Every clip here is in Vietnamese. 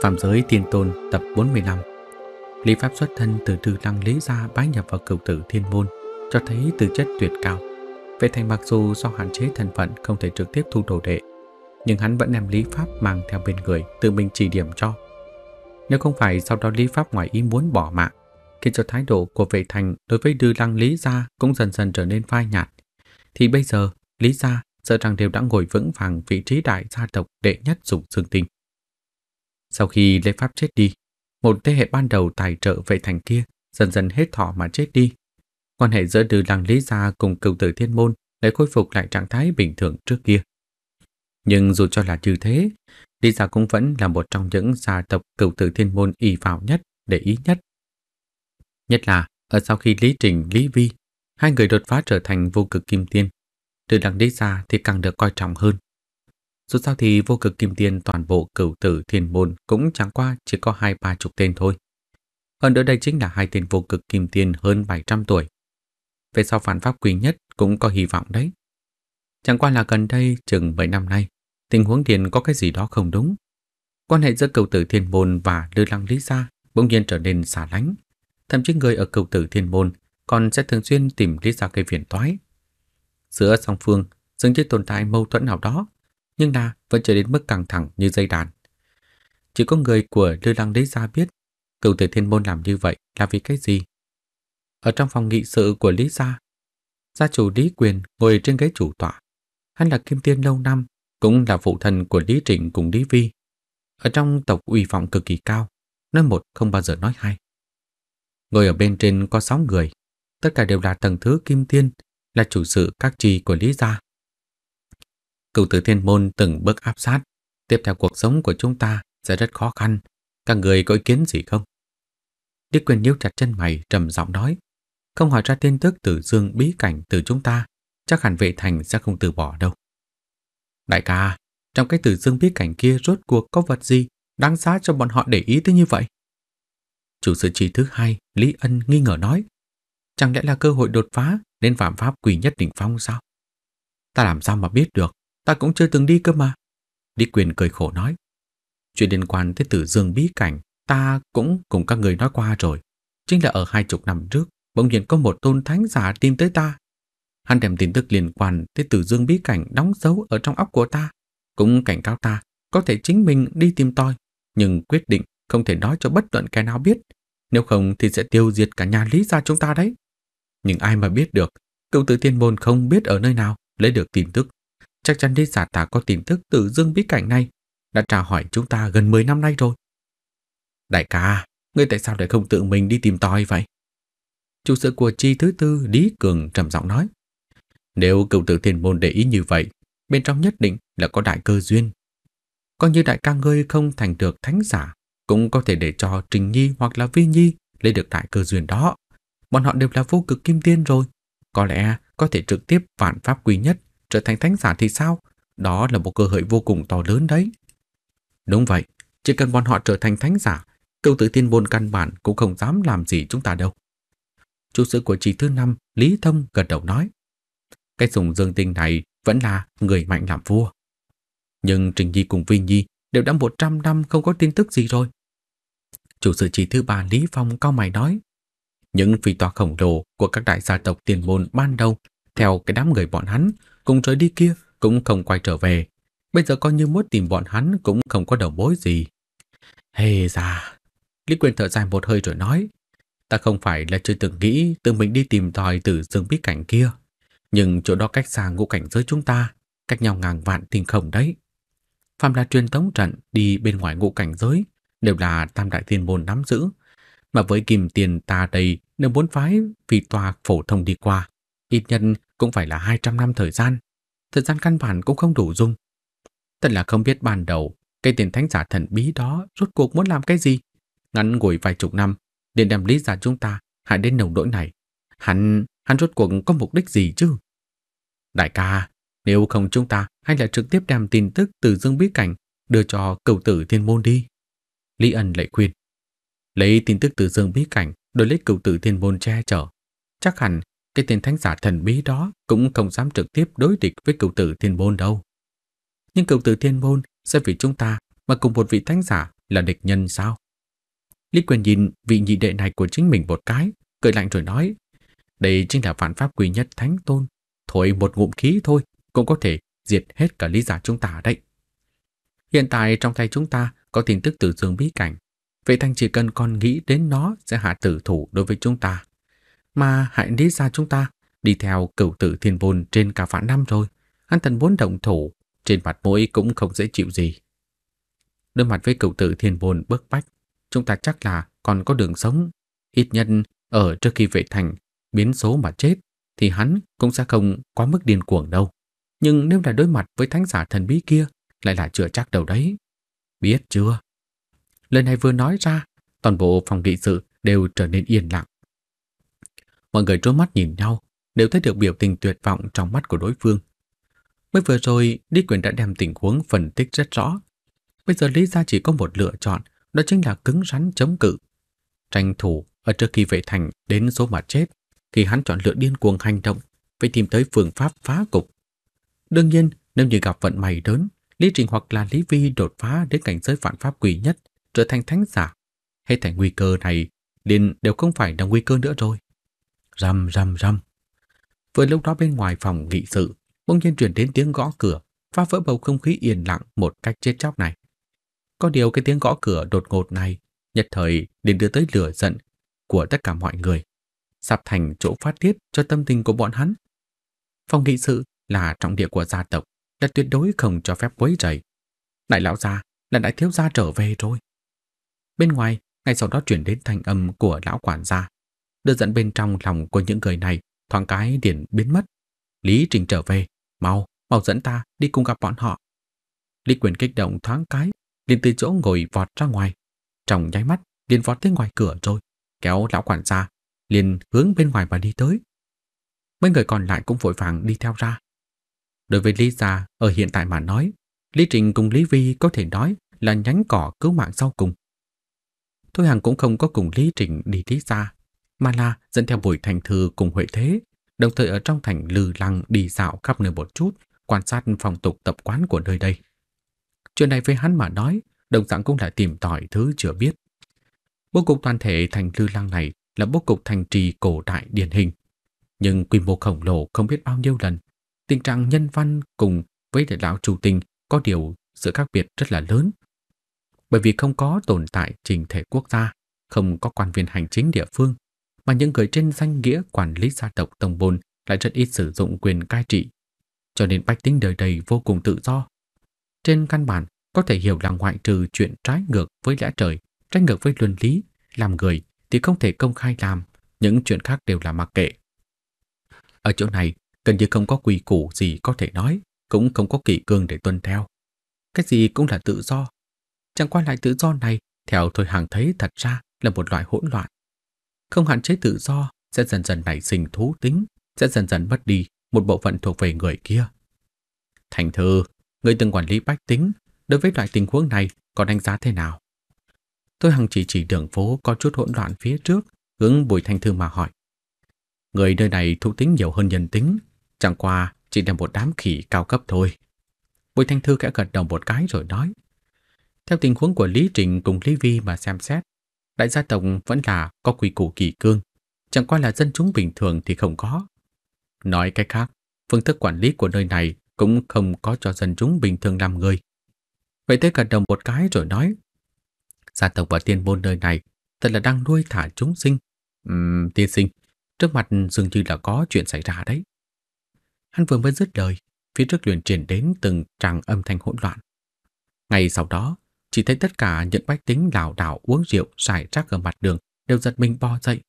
Phạm giới tiên Tôn tập 45 Lý Pháp xuất thân từ Thư Lăng Lý Gia bái nhập vào cửu tử Thiên Môn cho thấy tư chất tuyệt cao. Vệ Thành mặc dù do hạn chế thân phận không thể trực tiếp thu đồ đệ nhưng hắn vẫn đem Lý Pháp mang theo bên người tự mình chỉ điểm cho. Nếu không phải sau đó Lý Pháp ngoài ý muốn bỏ mạng khiến cho thái độ của Vệ Thành đối với Thư Lăng Lý Gia cũng dần dần trở nên phai nhạt thì bây giờ Lý Gia sợ rằng đều đã ngồi vững vàng vị trí đại gia tộc đệ nhất dùng xương tinh. Sau khi Lê Pháp chết đi, một thế hệ ban đầu tài trợ vệ thành kia dần dần hết thọ mà chết đi. Quan hệ giữa Từ Lăng Lý Gia cùng cựu tử thiên môn để khôi phục lại trạng thái bình thường trước kia. Nhưng dù cho là như thế, Lý Gia cũng vẫn là một trong những gia tộc cựu tử thiên môn y vào nhất, để ý nhất. Nhất là ở sau khi Lý Trình, Lý Vi, hai người đột phá trở thành vô cực kim tiên, Từ Lăng Lý Gia thì càng được coi trọng hơn. Dù sao thì vô cực kim tiên toàn bộ cửu tử thiên môn cũng chẳng qua chỉ có hai ba chục tên thôi. Hơn nữa đây chính là hai tên vô cực kim tiên hơn 700 tuổi. Về sau phản pháp quý nhất cũng có hy vọng đấy. Chẳng qua là gần đây chừng mấy năm nay, tình huống tiền có cái gì đó không đúng. Quan hệ giữa cửu tử thiên môn và lư lăng lý gia bỗng nhiên trở nên xả lánh. Thậm chí người ở cửu tử thiên môn còn sẽ thường xuyên tìm lý gia cây phiền toái. Giữa song phương dường như tồn tại mâu thuẫn nào đó nhưng là vẫn chưa đến mức căng thẳng như dây đàn. Chỉ có người của Lư Lăng Đế Gia biết cựu tử thiên môn làm như vậy là vì cái gì. Ở trong phòng nghị sự của Lý Gia, gia chủ Lý Quyền ngồi trên ghế chủ tọa. Hắn là kim tiên lâu năm, cũng là phụ thần của Lý Trịnh cùng Lý Vi. Ở trong tộc uy vọng cực kỳ cao, nói một không bao giờ nói hai. Ngồi ở bên trên có sáu người, tất cả đều là tầng thứ kim tiên, là chủ sự các trì của Lý Gia. Cửu tử thiên môn từng bước áp sát. Tiếp theo cuộc sống của chúng ta sẽ rất khó khăn. Các người có ý kiến gì không? Điếc quyền nhíu chặt chân mày trầm giọng nói. Không hỏi ra tin tức từ dương bí cảnh từ chúng ta, chắc hẳn vệ thành sẽ không từ bỏ đâu. Đại ca, trong cái từ dương bí cảnh kia rốt cuộc có vật gì đáng giá cho bọn họ để ý tới như vậy? Chủ sự chỉ thứ hai, Lý Ân nghi ngờ nói. Chẳng lẽ là cơ hội đột phá nên phạm pháp quỷ nhất đỉnh phong sao? Ta làm sao mà biết được? Ta cũng chưa từng đi cơ mà. Lý Quyền cười khổ nói. Chuyện liên quan tới tử dương bí cảnh, ta cũng cùng các người nói qua rồi. Chính là ở hai chục năm trước, bỗng nhiên có một tôn thánh giả tìm tới ta. Hắn đem tin tức liên quan tới tử dương bí cảnh đóng dấu ở trong óc của ta. Cũng cảnh cáo ta, có thể chính mình đi tìm tôi, nhưng quyết định không thể nói cho bất luận kẻ nào biết. Nếu không thì sẽ tiêu diệt cả nhà lý gia chúng ta đấy. Nhưng ai mà biết được, cựu tử tiên môn không biết ở nơi nào lấy được tin tức Chắc chắn đến giả ta có tin tức từ dương biết cảnh này đã tra hỏi chúng ta gần 10 năm nay rồi. Đại ca, ngươi tại sao lại không tự mình đi tìm tòi vậy? Chủ sự của chi thứ tư Lý Cường trầm giọng nói. Nếu cựu tử thiên môn để ý như vậy, bên trong nhất định là có đại cơ duyên. Coi như đại ca ngươi không thành được thánh giả, cũng có thể để cho Trình Nhi hoặc là Vi Nhi lấy được đại cơ duyên đó. Bọn họ đều là vô cực kim tiên rồi, có lẽ có thể trực tiếp phản pháp quy nhất trở thành thánh giả thì sao? Đó là một cơ hội vô cùng to lớn đấy. Đúng vậy, chỉ cần bọn họ trở thành thánh giả, cựu tử tiên môn căn bản cũng không dám làm gì chúng ta đâu. Chủ sự của chỉ thứ năm, Lý Thông gật đầu nói. Cái sùng dương tinh này vẫn là người mạnh làm vua. Nhưng Trình Nhi cùng Vi Nhi đều đã 100 năm không có tin tức gì rồi. Chủ sự chỉ thứ ba Lý Phong cao mày nói. Những phi tòa khổng lồ của các đại gia tộc tiền môn ban đầu theo cái đám người bọn hắn cùng trời đi kia cũng không quay trở về. Bây giờ coi như muốn tìm bọn hắn cũng không có đầu mối gì. Hề già! Lý Quyền thở dài một hơi rồi nói. Ta không phải là chưa từng nghĩ tự mình đi tìm tòi từ dương bí cảnh kia. Nhưng chỗ đó cách xa ngũ cảnh giới chúng ta, cách nhau ngàn vạn tình không đấy. Phạm là truyền tống trận đi bên ngoài ngũ cảnh giới đều là tam đại thiên môn nắm giữ. Mà với kìm tiền ta đây nếu muốn phái vì tòa phổ thông đi qua, ít nhân cũng phải là 200 năm thời gian. Thời gian căn bản cũng không đủ dùng. Thật là không biết ban đầu cây tiền thánh giả thần bí đó rốt cuộc muốn làm cái gì. Ngắn ngủi vài chục năm để đem lý giả chúng ta hại đến nồng nỗi này. Hắn, hắn rốt cuộc có mục đích gì chứ? Đại ca, nếu không chúng ta hay là trực tiếp đem tin tức từ dương bí cảnh đưa cho cầu tử thiên môn đi. Lý ẩn lại khuyên. Lấy tin tức từ dương bí cảnh đối lấy cầu tử thiên môn che chở. Chắc hẳn cái tên thánh giả thần bí đó cũng không dám trực tiếp đối địch với cựu tử thiên môn đâu. Nhưng cựu tử thiên môn sẽ vì chúng ta mà cùng một vị thánh giả là địch nhân sao? Lý Quyền nhìn vị nhị đệ này của chính mình một cái, cười lạnh rồi nói, đây chính là phản pháp quy nhất thánh tôn, thổi một ngụm khí thôi cũng có thể diệt hết cả lý giả chúng ta đấy. Hiện tại trong tay chúng ta có tin tức từ dương bí cảnh, vậy thanh chỉ cần con nghĩ đến nó sẽ hạ tử thủ đối với chúng ta mà hại lý ra chúng ta đi theo cửu tử thiên môn trên cả vạn năm rồi. Hắn thần muốn động thủ, trên mặt mũi cũng không dễ chịu gì. Đối mặt với cửu tử thiên môn bức bách, chúng ta chắc là còn có đường sống. Ít nhất ở trước khi về thành, biến số mà chết, thì hắn cũng sẽ không quá mức điên cuồng đâu. Nhưng nếu là đối mặt với thánh giả thần bí kia, lại là chưa chắc đâu đấy. Biết chưa? lời này vừa nói ra, toàn bộ phòng nghị sự đều trở nên yên lặng mọi người trố mắt nhìn nhau, đều thấy được biểu tình tuyệt vọng trong mắt của đối phương. Mới vừa rồi, Lý Quyền đã đem tình huống phân tích rất rõ. Bây giờ Lý Gia chỉ có một lựa chọn, đó chính là cứng rắn chống cự. Tranh thủ ở trước khi vệ thành đến số mà chết, khi hắn chọn lựa điên cuồng hành động phải tìm tới phương pháp phá cục. Đương nhiên, nếu như gặp vận may lớn, Lý Trình hoặc là Lý Vi đột phá đến cảnh giới phản pháp quỷ nhất, trở thành thánh giả, hết thảy nguy cơ này liền đều không phải là nguy cơ nữa rồi rầm rầm rầm. Vừa lúc đó bên ngoài phòng nghị sự, bỗng nhiên truyền đến tiếng gõ cửa, phá vỡ bầu không khí yên lặng một cách chết chóc này. Có điều cái tiếng gõ cửa đột ngột này, nhất thời đến đưa tới lửa giận của tất cả mọi người, sắp thành chỗ phát tiết cho tâm tình của bọn hắn. Phòng nghị sự là trọng địa của gia tộc, là tuyệt đối không cho phép quấy rầy. Đại lão gia là đại thiếu gia trở về rồi. Bên ngoài, ngay sau đó chuyển đến thanh âm của lão quản gia đưa dẫn bên trong lòng của những người này thoáng cái điển biến mất. Lý Trình trở về, mau, mau dẫn ta đi cùng gặp bọn họ. Lý Quyền kích động thoáng cái, liền từ chỗ ngồi vọt ra ngoài. Trong nháy mắt, liền vọt tới ngoài cửa rồi, kéo lão quản ra liền hướng bên ngoài mà đi tới. Mấy người còn lại cũng vội vàng đi theo ra. Đối với Lý Gia, ở hiện tại mà nói, Lý Trình cùng Lý Vi có thể nói là nhánh cỏ cứu mạng sau cùng. Thôi Hằng cũng không có cùng Lý Trình đi Lý Gia mà là dẫn theo buổi Thành Thư cùng Huệ Thế, đồng thời ở trong thành lừ lăng đi dạo khắp nơi một chút, quan sát phong tục tập quán của nơi đây. Chuyện này với hắn mà nói, đồng dạng cũng đã tìm tòi thứ chưa biết. Bố cục toàn thể thành lư lăng này là bố cục thành trì cổ đại điển hình, nhưng quy mô khổng lồ không biết bao nhiêu lần. Tình trạng nhân văn cùng với đại lão chủ tình có điều sự khác biệt rất là lớn. Bởi vì không có tồn tại trình thể quốc gia, không có quan viên hành chính địa phương, mà những người trên danh nghĩa quản lý gia tộc tông bôn lại rất ít sử dụng quyền cai trị, cho nên bách tính đời đầy vô cùng tự do. Trên căn bản, có thể hiểu là ngoại trừ chuyện trái ngược với lẽ trời, trái ngược với luân lý, làm người thì không thể công khai làm, những chuyện khác đều là mặc kệ. Ở chỗ này, gần như không có quy củ gì có thể nói, cũng không có kỷ cương để tuân theo. Cái gì cũng là tự do. Chẳng qua lại tự do này, theo Thôi Hàng thấy thật ra là một loại hỗn loạn không hạn chế tự do sẽ dần dần nảy sinh thú tính, sẽ dần dần mất đi một bộ phận thuộc về người kia. Thành thư người từng quản lý bách tính, đối với loại tình huống này có đánh giá thế nào? Tôi hằng chỉ chỉ đường phố có chút hỗn loạn phía trước, hướng Bùi Thanh Thư mà hỏi. Người nơi này thú tính nhiều hơn nhân tính, chẳng qua chỉ là một đám khỉ cao cấp thôi. Bùi Thanh Thư khẽ gật đầu một cái rồi nói. Theo tình huống của Lý trịnh cùng Lý Vi mà xem xét, đại gia tộc vẫn là có quy củ kỳ cương, chẳng qua là dân chúng bình thường thì không có. Nói cách khác, phương thức quản lý của nơi này cũng không có cho dân chúng bình thường làm người. Vậy tới cả đồng một cái rồi nói, gia tộc và tiên môn nơi này thật là đang nuôi thả chúng sinh. Uhm, tiên sinh, trước mặt dường như là có chuyện xảy ra đấy. Hắn vừa mới dứt lời, phía trước luyện truyền đến từng tràng âm thanh hỗn loạn. Ngày sau đó, chỉ thấy tất cả những bách tính lảo đảo uống rượu xài rác ở mặt đường đều giật mình bo dậy,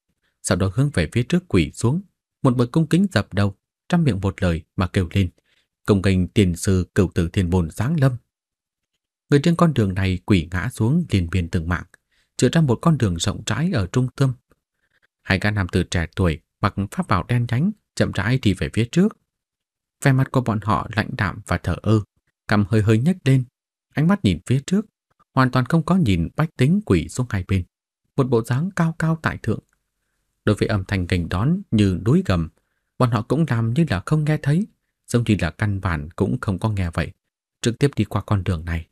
sau đó hướng về phía trước quỷ xuống, một bậc cung kính dập đầu, trăm miệng một lời mà kêu lên, công kinh tiền sư cửu tử thiên bồn giáng lâm. Người trên con đường này quỷ ngã xuống liền biên từng mạng, chữa ra một con đường rộng rãi ở trung tâm. Hai gã nam từ trẻ tuổi mặc pháp bảo đen nhánh, chậm rãi đi về phía trước. Vẻ mặt của bọn họ lạnh đạm và thở ơ, cằm hơi hơi nhếch lên, ánh mắt nhìn phía trước, hoàn toàn không có nhìn bách tính quỷ xuống hai bên, một bộ dáng cao cao tại thượng. Đối với âm thanh gành đón như núi gầm, bọn họ cũng làm như là không nghe thấy, giống như là căn bản cũng không có nghe vậy, trực tiếp đi qua con đường này,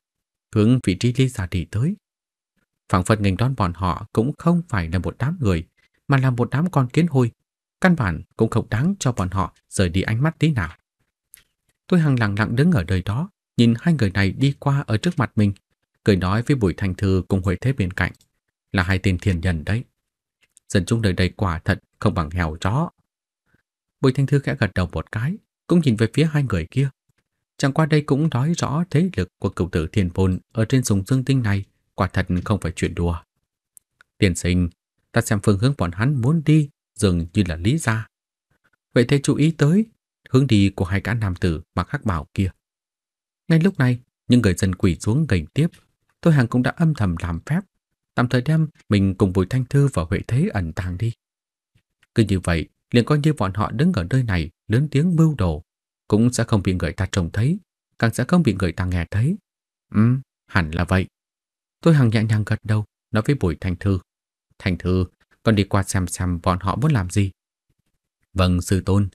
hướng vị trí ly giả đi tới. Phảng phật ngành đón bọn họ cũng không phải là một đám người, mà là một đám con kiến hôi, căn bản cũng không đáng cho bọn họ rời đi ánh mắt tí nào. Tôi hằng lặng lặng đứng ở đời đó, nhìn hai người này đi qua ở trước mặt mình, cười nói với Bùi Thanh Thư cùng Huệ Thế bên cạnh, là hai tên thiền nhân đấy. Dân chúng đời đây quả thật không bằng heo chó. Bùi Thanh Thư khẽ gật đầu một cái, cũng nhìn về phía hai người kia. Chẳng qua đây cũng nói rõ thế lực của cựu tử thiền bồn ở trên sùng dương tinh này quả thật không phải chuyện đùa. Tiền sinh, ta xem phương hướng bọn hắn muốn đi dường như là lý ra. Vậy thế chú ý tới hướng đi của hai gã nam tử mặc khắc bảo kia. Ngay lúc này, những người dân quỷ xuống gành tiếp Thôi Hằng cũng đã âm thầm làm phép, tạm thời đem mình cùng Bùi Thanh Thư vào Huệ Thế ẩn tàng đi. Cứ như vậy, liền coi như bọn họ đứng ở nơi này lớn tiếng mưu đồ, cũng sẽ không bị người ta trông thấy, càng sẽ không bị người ta nghe thấy. Ừ, hẳn là vậy. Tôi Hằng nhẹ nhàng gật đầu, nói với Bùi Thanh Thư. Thanh Thư, con đi qua xem xem bọn họ muốn làm gì. Vâng, sư tôn.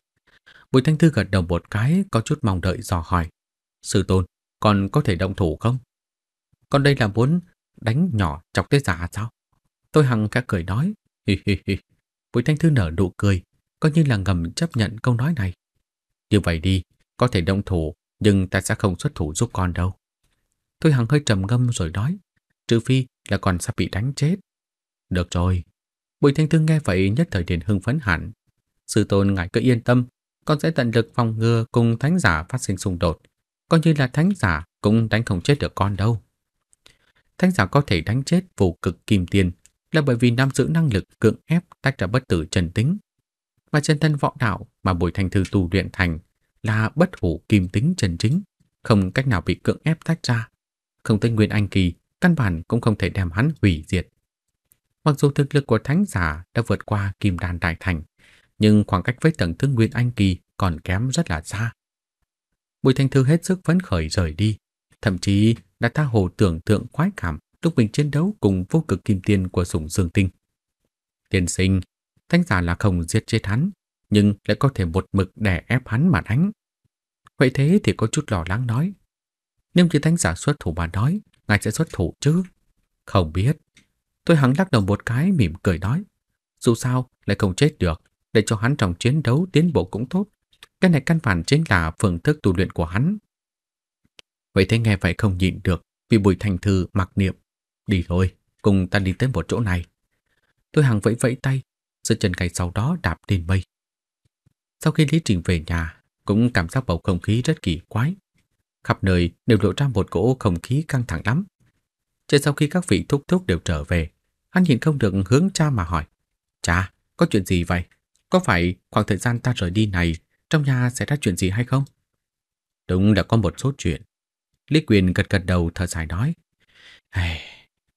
Bùi Thanh Thư gật đầu một cái có chút mong đợi dò hỏi. Sư tôn, còn có thể động thủ không? Còn đây là muốn đánh nhỏ chọc tới giả sao? Tôi hằng cả cười nói. Hi hi hi. Bùi Thanh Thư nở nụ cười, coi như là ngầm chấp nhận câu nói này. Như vậy đi, có thể động thủ, nhưng ta sẽ không xuất thủ giúp con đâu. Tôi hằng hơi trầm ngâm rồi nói, trừ phi là còn sắp bị đánh chết. Được rồi. Bùi Thanh Thư nghe vậy nhất thời liền hưng phấn hẳn. Sư tôn ngài cứ yên tâm, con sẽ tận lực phòng ngừa cùng thánh giả phát sinh xung đột. Coi như là thánh giả cũng đánh không chết được con đâu. Thánh giả có thể đánh chết vô cực kim tiền là bởi vì nắm giữ năng lực cưỡng ép tách ra bất tử trần tính. mà chân thân võ đạo mà bồi Thanh Thư tu luyện thành là bất hủ kim tính trần chính, không cách nào bị cưỡng ép tách ra. Không tới Nguyên Anh Kỳ, căn bản cũng không thể đem hắn hủy diệt. Mặc dù thực lực của thánh giả đã vượt qua kim đàn đại thành, nhưng khoảng cách với tầng thứ Nguyên Anh Kỳ còn kém rất là xa. Bùi Thanh Thư hết sức phấn khởi rời đi, thậm chí đã tha hồ tưởng tượng khoái cảm lúc mình chiến đấu cùng vô cực kim tiên của sủng dương tinh. Tiên sinh, thanh giả là không giết chết hắn, nhưng lại có thể một mực đè ép hắn mà đánh. Vậy thế thì có chút lo lắng nói. Nếu như thanh giả xuất thủ mà nói, ngài sẽ xuất thủ chứ? Không biết. Tôi hắn lắc đầu một cái mỉm cười nói. Dù sao, lại không chết được, để cho hắn trong chiến đấu tiến bộ cũng tốt. Cái này căn bản chính là phương thức tu luyện của hắn. Vậy thế nghe vậy không nhịn được vì Bùi Thành Thư mặc niệm. Đi thôi, cùng ta đi tới một chỗ này. Tôi hằng vẫy vẫy tay, rồi chân cây sau đó đạp lên mây. Sau khi Lý Trình về nhà, cũng cảm giác bầu không khí rất kỳ quái. Khắp nơi đều lộ ra một cỗ không khí căng thẳng lắm. Trên sau khi các vị thúc thúc đều trở về, hắn nhìn không được hướng cha mà hỏi. Cha, có chuyện gì vậy? Có phải khoảng thời gian ta rời đi này, trong nhà sẽ ra chuyện gì hay không? Đúng là có một số chuyện Lý Quyền gật gật đầu thở dài nói. Hey,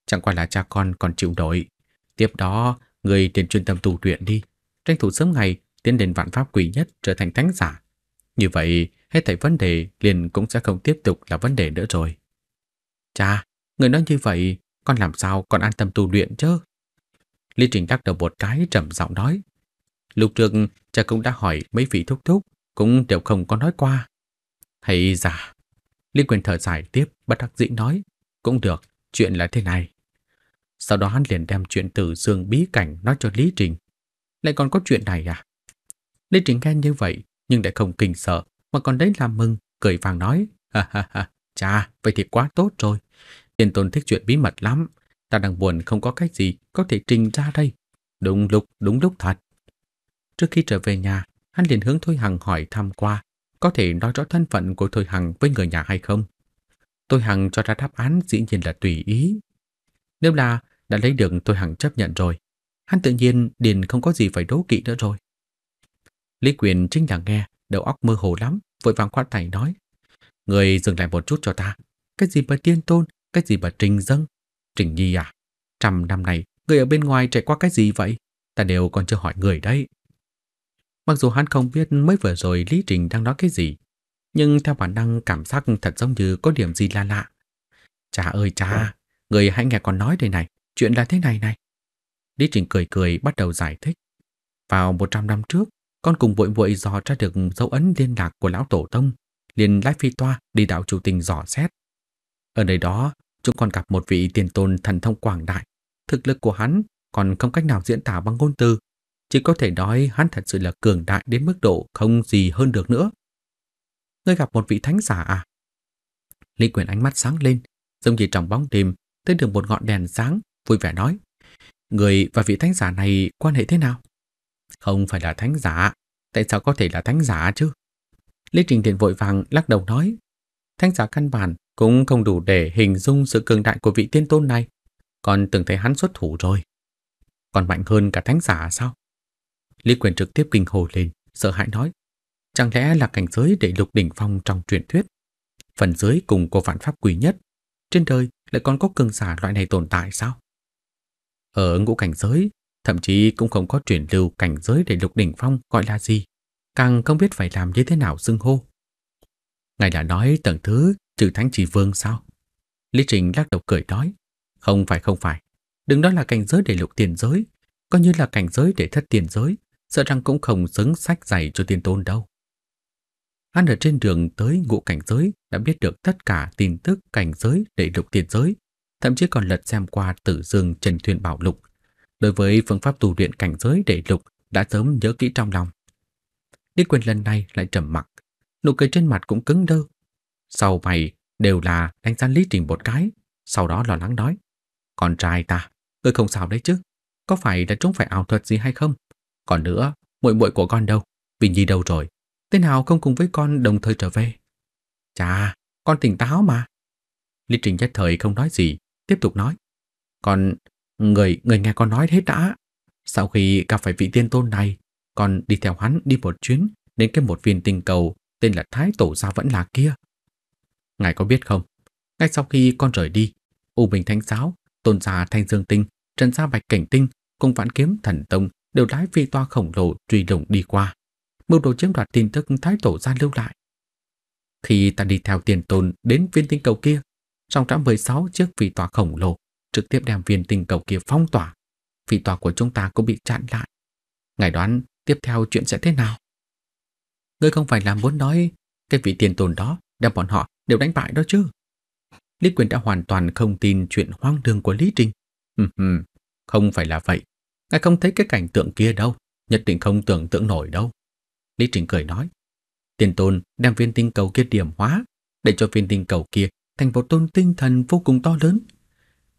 chẳng qua là cha con còn chịu đổi. Tiếp đó, người nên chuyên tâm tu luyện đi. Tranh thủ sớm ngày, tiến đến vạn pháp quỷ nhất trở thành thánh giả. Như vậy, hết thảy vấn đề liền cũng sẽ không tiếp tục là vấn đề nữa rồi. Cha, người nói như vậy, con làm sao còn an tâm tu luyện chứ? Lý Trình đắc đầu một cái trầm giọng nói. Lục trường, cha cũng đã hỏi mấy vị thúc thúc, cũng đều không có nói qua. Hay giả, Liên quyền thở dài tiếp, bất đắc dĩ nói, cũng được, chuyện là thế này. Sau đó hắn liền đem chuyện từ dương bí cảnh nói cho Lý Trình. Lại còn có chuyện này à? Lý Trình nghe như vậy, nhưng lại không kinh sợ, mà còn đấy làm mừng, cười vàng nói, ha ha ha, cha, vậy thì quá tốt rồi. Tiền tôn thích chuyện bí mật lắm, ta đang buồn không có cách gì có thể trình ra đây. Đúng lúc, đúng lúc thật. Trước khi trở về nhà, hắn liền hướng Thôi Hằng hỏi thăm qua có thể nói rõ thân phận của Thôi Hằng với người nhà hay không? Thôi Hằng cho ra đáp án dĩ nhiên là tùy ý. Nếu là đã lấy được Thôi Hằng chấp nhận rồi, hắn tự nhiên điền không có gì phải đố kỵ nữa rồi. Lý Quyền chính là nghe, đầu óc mơ hồ lắm, vội vàng khoát tay nói. Người dừng lại một chút cho ta. Cái gì mà tiên tôn, cái gì mà trình dâng. Trình nhi à, trăm năm này, người ở bên ngoài trải qua cái gì vậy? Ta đều còn chưa hỏi người đấy. Mặc dù hắn không biết mới vừa rồi Lý Trình đang nói cái gì, nhưng theo bản năng cảm giác thật giống như có điểm gì lạ lạ. Cha ơi cha, vâng. người hãy nghe con nói đây này, chuyện là thế này này. Lý Trình cười cười bắt đầu giải thích. Vào 100 năm trước, con cùng vội vội dò ra được dấu ấn liên lạc của lão tổ tông, liền lái phi toa đi đảo chủ tình dò xét. Ở nơi đó, chúng con gặp một vị tiền tôn thần thông quảng đại. Thực lực của hắn còn không cách nào diễn tả bằng ngôn từ, chỉ có thể nói hắn thật sự là cường đại đến mức độ không gì hơn được nữa. Ngươi gặp một vị thánh giả à? Lý Quyền ánh mắt sáng lên, giống như trong bóng đêm, thấy được một ngọn đèn sáng, vui vẻ nói. Người và vị thánh giả này quan hệ thế nào? Không phải là thánh giả, tại sao có thể là thánh giả chứ? Lý Trình Thiện vội vàng lắc đầu nói. Thánh giả căn bản cũng không đủ để hình dung sự cường đại của vị tiên tôn này. Còn từng thấy hắn xuất thủ rồi. Còn mạnh hơn cả thánh giả sao? Lý Quyền trực tiếp kinh hồ lên, sợ hãi nói. Chẳng lẽ là cảnh giới để lục đỉnh phong trong truyền thuyết? Phần dưới cùng của vạn pháp quý nhất. Trên đời lại còn có cường giả loại này tồn tại sao? Ở ngũ cảnh giới, thậm chí cũng không có truyền lưu cảnh giới để lục đỉnh phong gọi là gì. Càng không biết phải làm như thế nào xưng hô. Ngài đã nói tầng thứ trừ thánh chỉ vương sao? Lý Trình lắc đầu cười nói. Không phải không phải. Đừng đó là cảnh giới để lục tiền giới, coi như là cảnh giới để thất tiền giới sợ rằng cũng không xứng sách giày cho tiên tôn đâu. Hắn ở trên đường tới ngũ cảnh giới đã biết được tất cả tin tức cảnh giới để lục tiên giới, thậm chí còn lật xem qua tử dương trần thuyền bảo lục. Đối với phương pháp tu luyện cảnh giới để lục đã sớm nhớ kỹ trong lòng. Đi quyền lần này lại trầm mặc, nụ cười trên mặt cũng cứng đơ. Sau mày đều là đánh giá lý trình một cái, sau đó lo lắng nói. Con trai ta, ngươi không sao đấy chứ, có phải đã trúng phải ảo thuật gì hay không? Còn nữa, muội muội của con đâu? Bình Nhi đâu rồi? Tên nào không cùng với con đồng thời trở về? Chà, con tỉnh táo mà. Lý Trình nhất thời không nói gì, tiếp tục nói. Con, người người nghe con nói hết đã. Sau khi gặp phải vị tiên tôn này, con đi theo hắn đi một chuyến đến cái một viên tinh cầu tên là Thái Tổ Gia Vẫn Là kia. Ngài có biết không, ngay sau khi con rời đi, U Bình Thánh Giáo, Tôn Gia Thanh Dương Tinh, Trần Gia Bạch Cảnh Tinh cùng Vạn Kiếm Thần Tông đều lái phi toa khổng lồ truy lùng đi qua, mưu đồ chiếm đoạt tin tức thái tổ gia lưu lại. Khi ta đi theo tiền tôn đến viên tinh cầu kia, song đã 16 chiếc phi toa khổng lồ trực tiếp đem viên tinh cầu kia phong tỏa. Phi toa của chúng ta cũng bị chặn lại. Ngài đoán tiếp theo chuyện sẽ thế nào? Ngươi không phải là muốn nói cái vị tiền tồn đó đem bọn họ đều đánh bại đó chứ? Lý Quyền đã hoàn toàn không tin chuyện hoang đường của Lý Trinh. không phải là vậy. Ngài không thấy cái cảnh tượng kia đâu, nhất định không tưởng tượng nổi đâu. Lý Trình cười nói. Tiền tôn đem viên tinh cầu kia điểm hóa, để cho viên tinh cầu kia thành một tôn tinh thần vô cùng to lớn.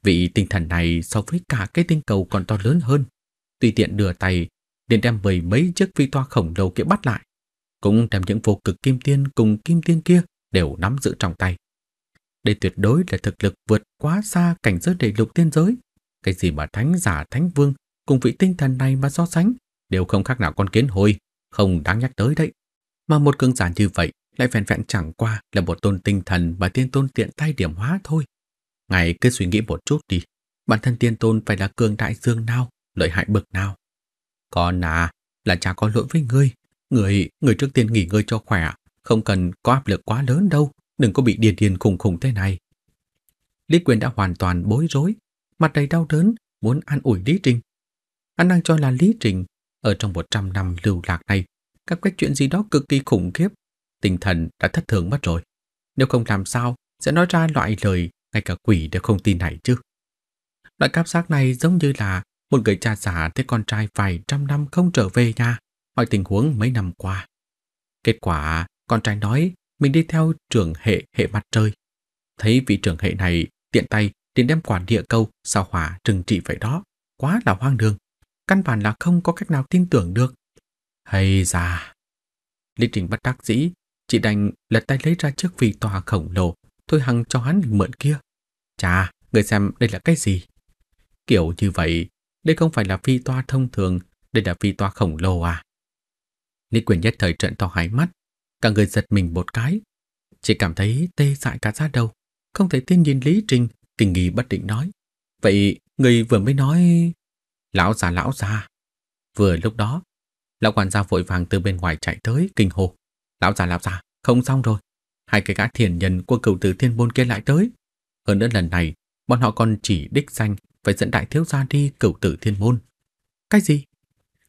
Vị tinh thần này so với cả cái tinh cầu còn to lớn hơn. Tùy tiện đưa tay, liền đem mười mấy chiếc phi toa khổng lồ kia bắt lại. Cũng đem những vô cực kim tiên cùng kim tiên kia đều nắm giữ trong tay. Đây tuyệt đối là thực lực vượt quá xa cảnh giới đầy lục tiên giới. Cái gì mà thánh giả thánh vương cùng vị tinh thần này mà so sánh đều không khác nào con kiến hôi, không đáng nhắc tới đấy. Mà một cường giả như vậy lại vẹn vẹn chẳng qua là một tôn tinh thần và tiên tôn tiện tay điểm hóa thôi. Ngài cứ suy nghĩ một chút đi, bản thân tiên tôn phải là cường đại dương nào, lợi hại bậc nào. Còn à, là cha có lỗi với ngươi. Người, người trước tiên nghỉ ngơi cho khỏe, không cần có áp lực quá lớn đâu, đừng có bị điên điên khùng khùng thế này. Lý Quyền đã hoàn toàn bối rối, mặt đầy đau đớn, muốn an ủi Lý Trinh, Hắn đang cho là lý trình Ở trong 100 năm lưu lạc này Các cách chuyện gì đó cực kỳ khủng khiếp Tinh thần đã thất thường mất rồi Nếu không làm sao sẽ nói ra loại lời Ngay cả quỷ đều không tin này chứ Loại cảm giác này giống như là Một người cha già thấy con trai vài trăm năm không trở về nha, Hỏi tình huống mấy năm qua Kết quả con trai nói Mình đi theo trưởng hệ hệ mặt trời Thấy vị trưởng hệ này tiện tay liền đem quản địa câu sao hỏa trừng trị vậy đó quá là hoang đường căn bản là không có cách nào tin tưởng được. Hay già! Lý Trình bất đắc dĩ, chị đành lật tay lấy ra chiếc vị tòa khổng lồ, thôi hằng cho hắn mượn kia. Chà, người xem đây là cái gì? Kiểu như vậy, đây không phải là phi toa thông thường, đây là phi toa khổng lồ à? Lý Quyền nhất thời trận to hai mắt, cả người giật mình một cái. Chỉ cảm thấy tê dại cả ra đầu, không thể tin nhìn Lý Trình, kinh nghi bất định nói. Vậy người vừa mới nói... Lão già lão già. Vừa lúc đó, lão quản gia vội vàng từ bên ngoài chạy tới kinh hồ. Lão già lão già, không xong rồi. Hai cái gã thiền nhân của cửu tử thiên môn kia lại tới. Hơn nữa lần này, bọn họ còn chỉ đích danh phải dẫn đại thiếu gia đi cửu tử thiên môn. Cái gì?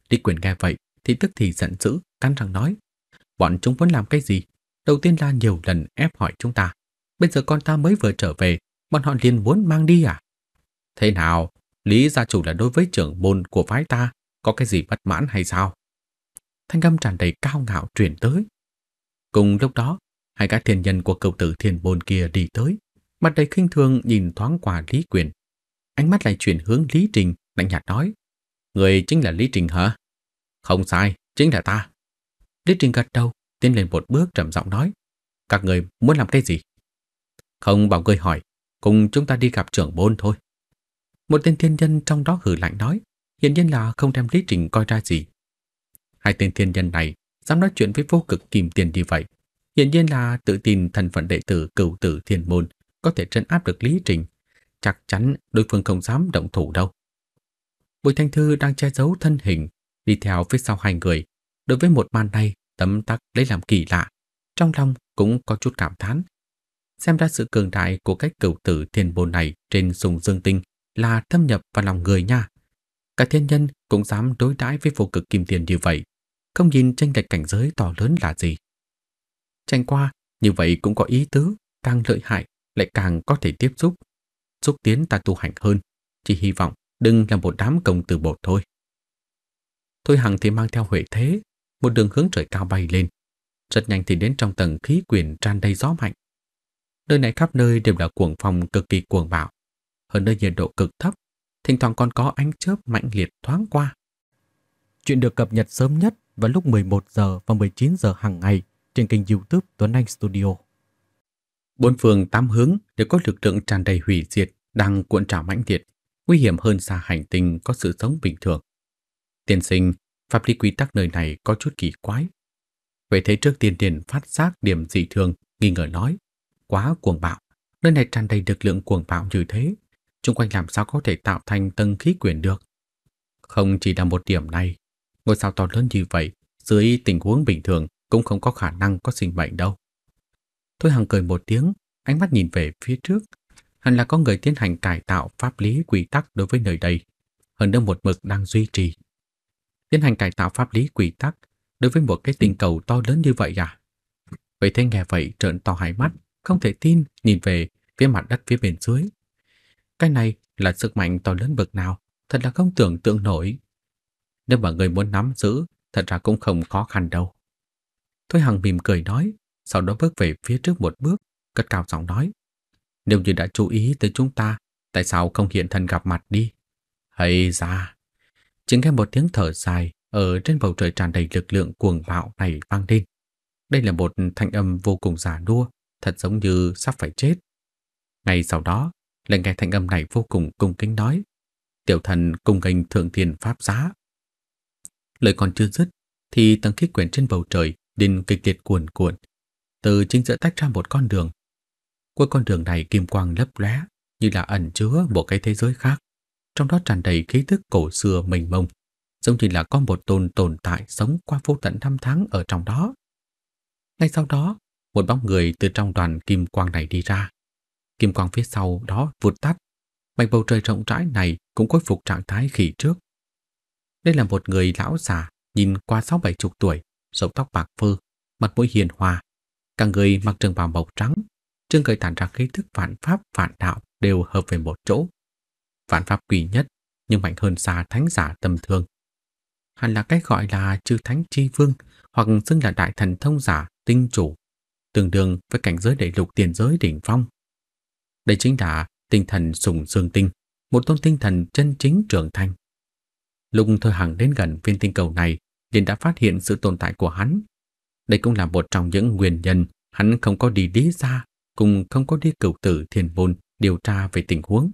Đích quyền nghe vậy thì tức thì giận dữ, cắn răng nói. Bọn chúng muốn làm cái gì? Đầu tiên là nhiều lần ép hỏi chúng ta. Bây giờ con ta mới vừa trở về, bọn họ liền muốn mang đi à? Thế nào, Lý gia chủ là đối với trưởng môn của phái ta có cái gì bất mãn hay sao? Thanh âm tràn đầy cao ngạo truyền tới. Cùng lúc đó, hai gã thiên nhân của cậu tử thiên bồn kia đi tới, mặt đầy khinh thường nhìn thoáng qua Lý Quyền. Ánh mắt lại chuyển hướng Lý Trình, lạnh nhạt nói. Người chính là Lý Trình hả? Không sai, chính là ta. Lý Trình gật đầu, tiến lên một bước trầm giọng nói. Các người muốn làm cái gì? Không bảo người hỏi, cùng chúng ta đi gặp trưởng môn thôi. Một tên thiên nhân trong đó hử lạnh nói, hiện nhiên là không đem Lý Trình coi ra gì. Hai tên thiên nhân này dám nói chuyện với vô cực kìm tiền như vậy, hiện nhiên là tự tin thần phận đệ tử cửu tử thiên môn có thể trấn áp được Lý Trình, chắc chắn đối phương không dám động thủ đâu. Bùi Thanh Thư đang che giấu thân hình, đi theo phía sau hai người. Đối với một màn này, tấm tắc lấy làm kỳ lạ, trong lòng cũng có chút cảm thán. Xem ra sự cường đại của cách cửu tử thiên môn này trên sùng dương tinh là thâm nhập vào lòng người nha. Cả thiên nhân cũng dám đối đãi với vô cực kim tiền như vậy, không nhìn tranh lệch cảnh giới to lớn là gì. Tranh qua, như vậy cũng có ý tứ, càng lợi hại lại càng có thể tiếp xúc, xúc tiến ta tu hành hơn, chỉ hy vọng đừng là một đám công tử bột thôi. Thôi Hằng thì mang theo huệ thế, một đường hướng trời cao bay lên. Rất nhanh thì đến trong tầng khí quyển tràn đầy gió mạnh. Nơi này khắp nơi đều là cuồng phong cực kỳ cuồng bạo, hơn nơi nhiệt độ cực thấp, thỉnh thoảng còn có ánh chớp mạnh liệt thoáng qua. Chuyện được cập nhật sớm nhất vào lúc 11 giờ và 19 giờ hàng ngày trên kênh YouTube Tuấn Anh Studio. Bốn phường tám hướng đều có lực lượng tràn đầy hủy diệt đang cuộn trào mãnh liệt, nguy hiểm hơn xa hành tinh có sự sống bình thường. Tiên sinh, pháp lý quy tắc nơi này có chút kỳ quái. Vậy thế trước tiên tiền phát giác điểm dị thường, nghi ngờ nói, quá cuồng bạo, nơi này tràn đầy lực lượng cuồng bạo như thế, chung quanh làm sao có thể tạo thành tầng khí quyển được. Không chỉ là một điểm này, ngôi sao to lớn như vậy, dưới tình huống bình thường cũng không có khả năng có sinh mệnh đâu. Thôi Hằng cười một tiếng, ánh mắt nhìn về phía trước. Hẳn là có người tiến hành cải tạo pháp lý quy tắc đối với nơi đây, hơn nữa một mực đang duy trì. Tiến hành cải tạo pháp lý quy tắc đối với một cái tình cầu to lớn như vậy à? Vậy thế nghe vậy trợn to hai mắt, không thể tin nhìn về phía mặt đất phía bên dưới. Cái này là sức mạnh to lớn bậc nào, thật là không tưởng tượng nổi. Nếu mà người muốn nắm giữ, thật ra cũng không khó khăn đâu. Thôi Hằng mỉm cười nói, sau đó bước về phía trước một bước, cất cao giọng nói. Nếu như đã chú ý tới chúng ta, tại sao không hiện thân gặp mặt đi? Hay ra! Chỉ nghe một tiếng thở dài ở trên bầu trời tràn đầy lực lượng cuồng bạo này vang lên. Đây là một thanh âm vô cùng giả đua, thật giống như sắp phải chết. Ngay sau đó, lại nghe thanh âm này vô cùng cung kính nói tiểu thần cung nghênh thượng thiên pháp giá lời còn chưa dứt thì tầng khí quyển trên bầu trời đinh kịch liệt cuồn cuộn từ chính giữa tách ra một con đường qua con đường này kim quang lấp lóe như là ẩn chứa một cái thế giới khác trong đó tràn đầy khí thức cổ xưa mênh mông giống như là có một tôn tồn tại sống qua vô tận năm tháng ở trong đó ngay sau đó một bóng người từ trong đoàn kim quang này đi ra Kim quang phía sau đó vụt tắt. Mảnh bầu trời rộng rãi này cũng khôi phục trạng thái khỉ trước. Đây là một người lão già, nhìn qua sáu bảy chục tuổi, rộng tóc bạc phơ, mặt mũi hiền hòa. Cả người mặc trường bào màu trắng, trên cười tản ra khí thức vạn pháp vạn đạo đều hợp về một chỗ. Vạn pháp quỷ nhất, nhưng mạnh hơn xa thánh giả tầm thường. Hắn là cách gọi là chư thánh chi vương hoặc xưng là đại thần thông giả tinh chủ, tương đương với cảnh giới đại lục tiền giới đỉnh phong. Đây chính là tinh thần sùng dương tinh, một tôn tinh thần chân chính trưởng thành. Lúc thời Hằng đến gần viên tinh cầu này, liền đã phát hiện sự tồn tại của hắn. Đây cũng là một trong những nguyên nhân hắn không có đi lý ra, cùng không có đi cửu tử thiền môn điều tra về tình huống.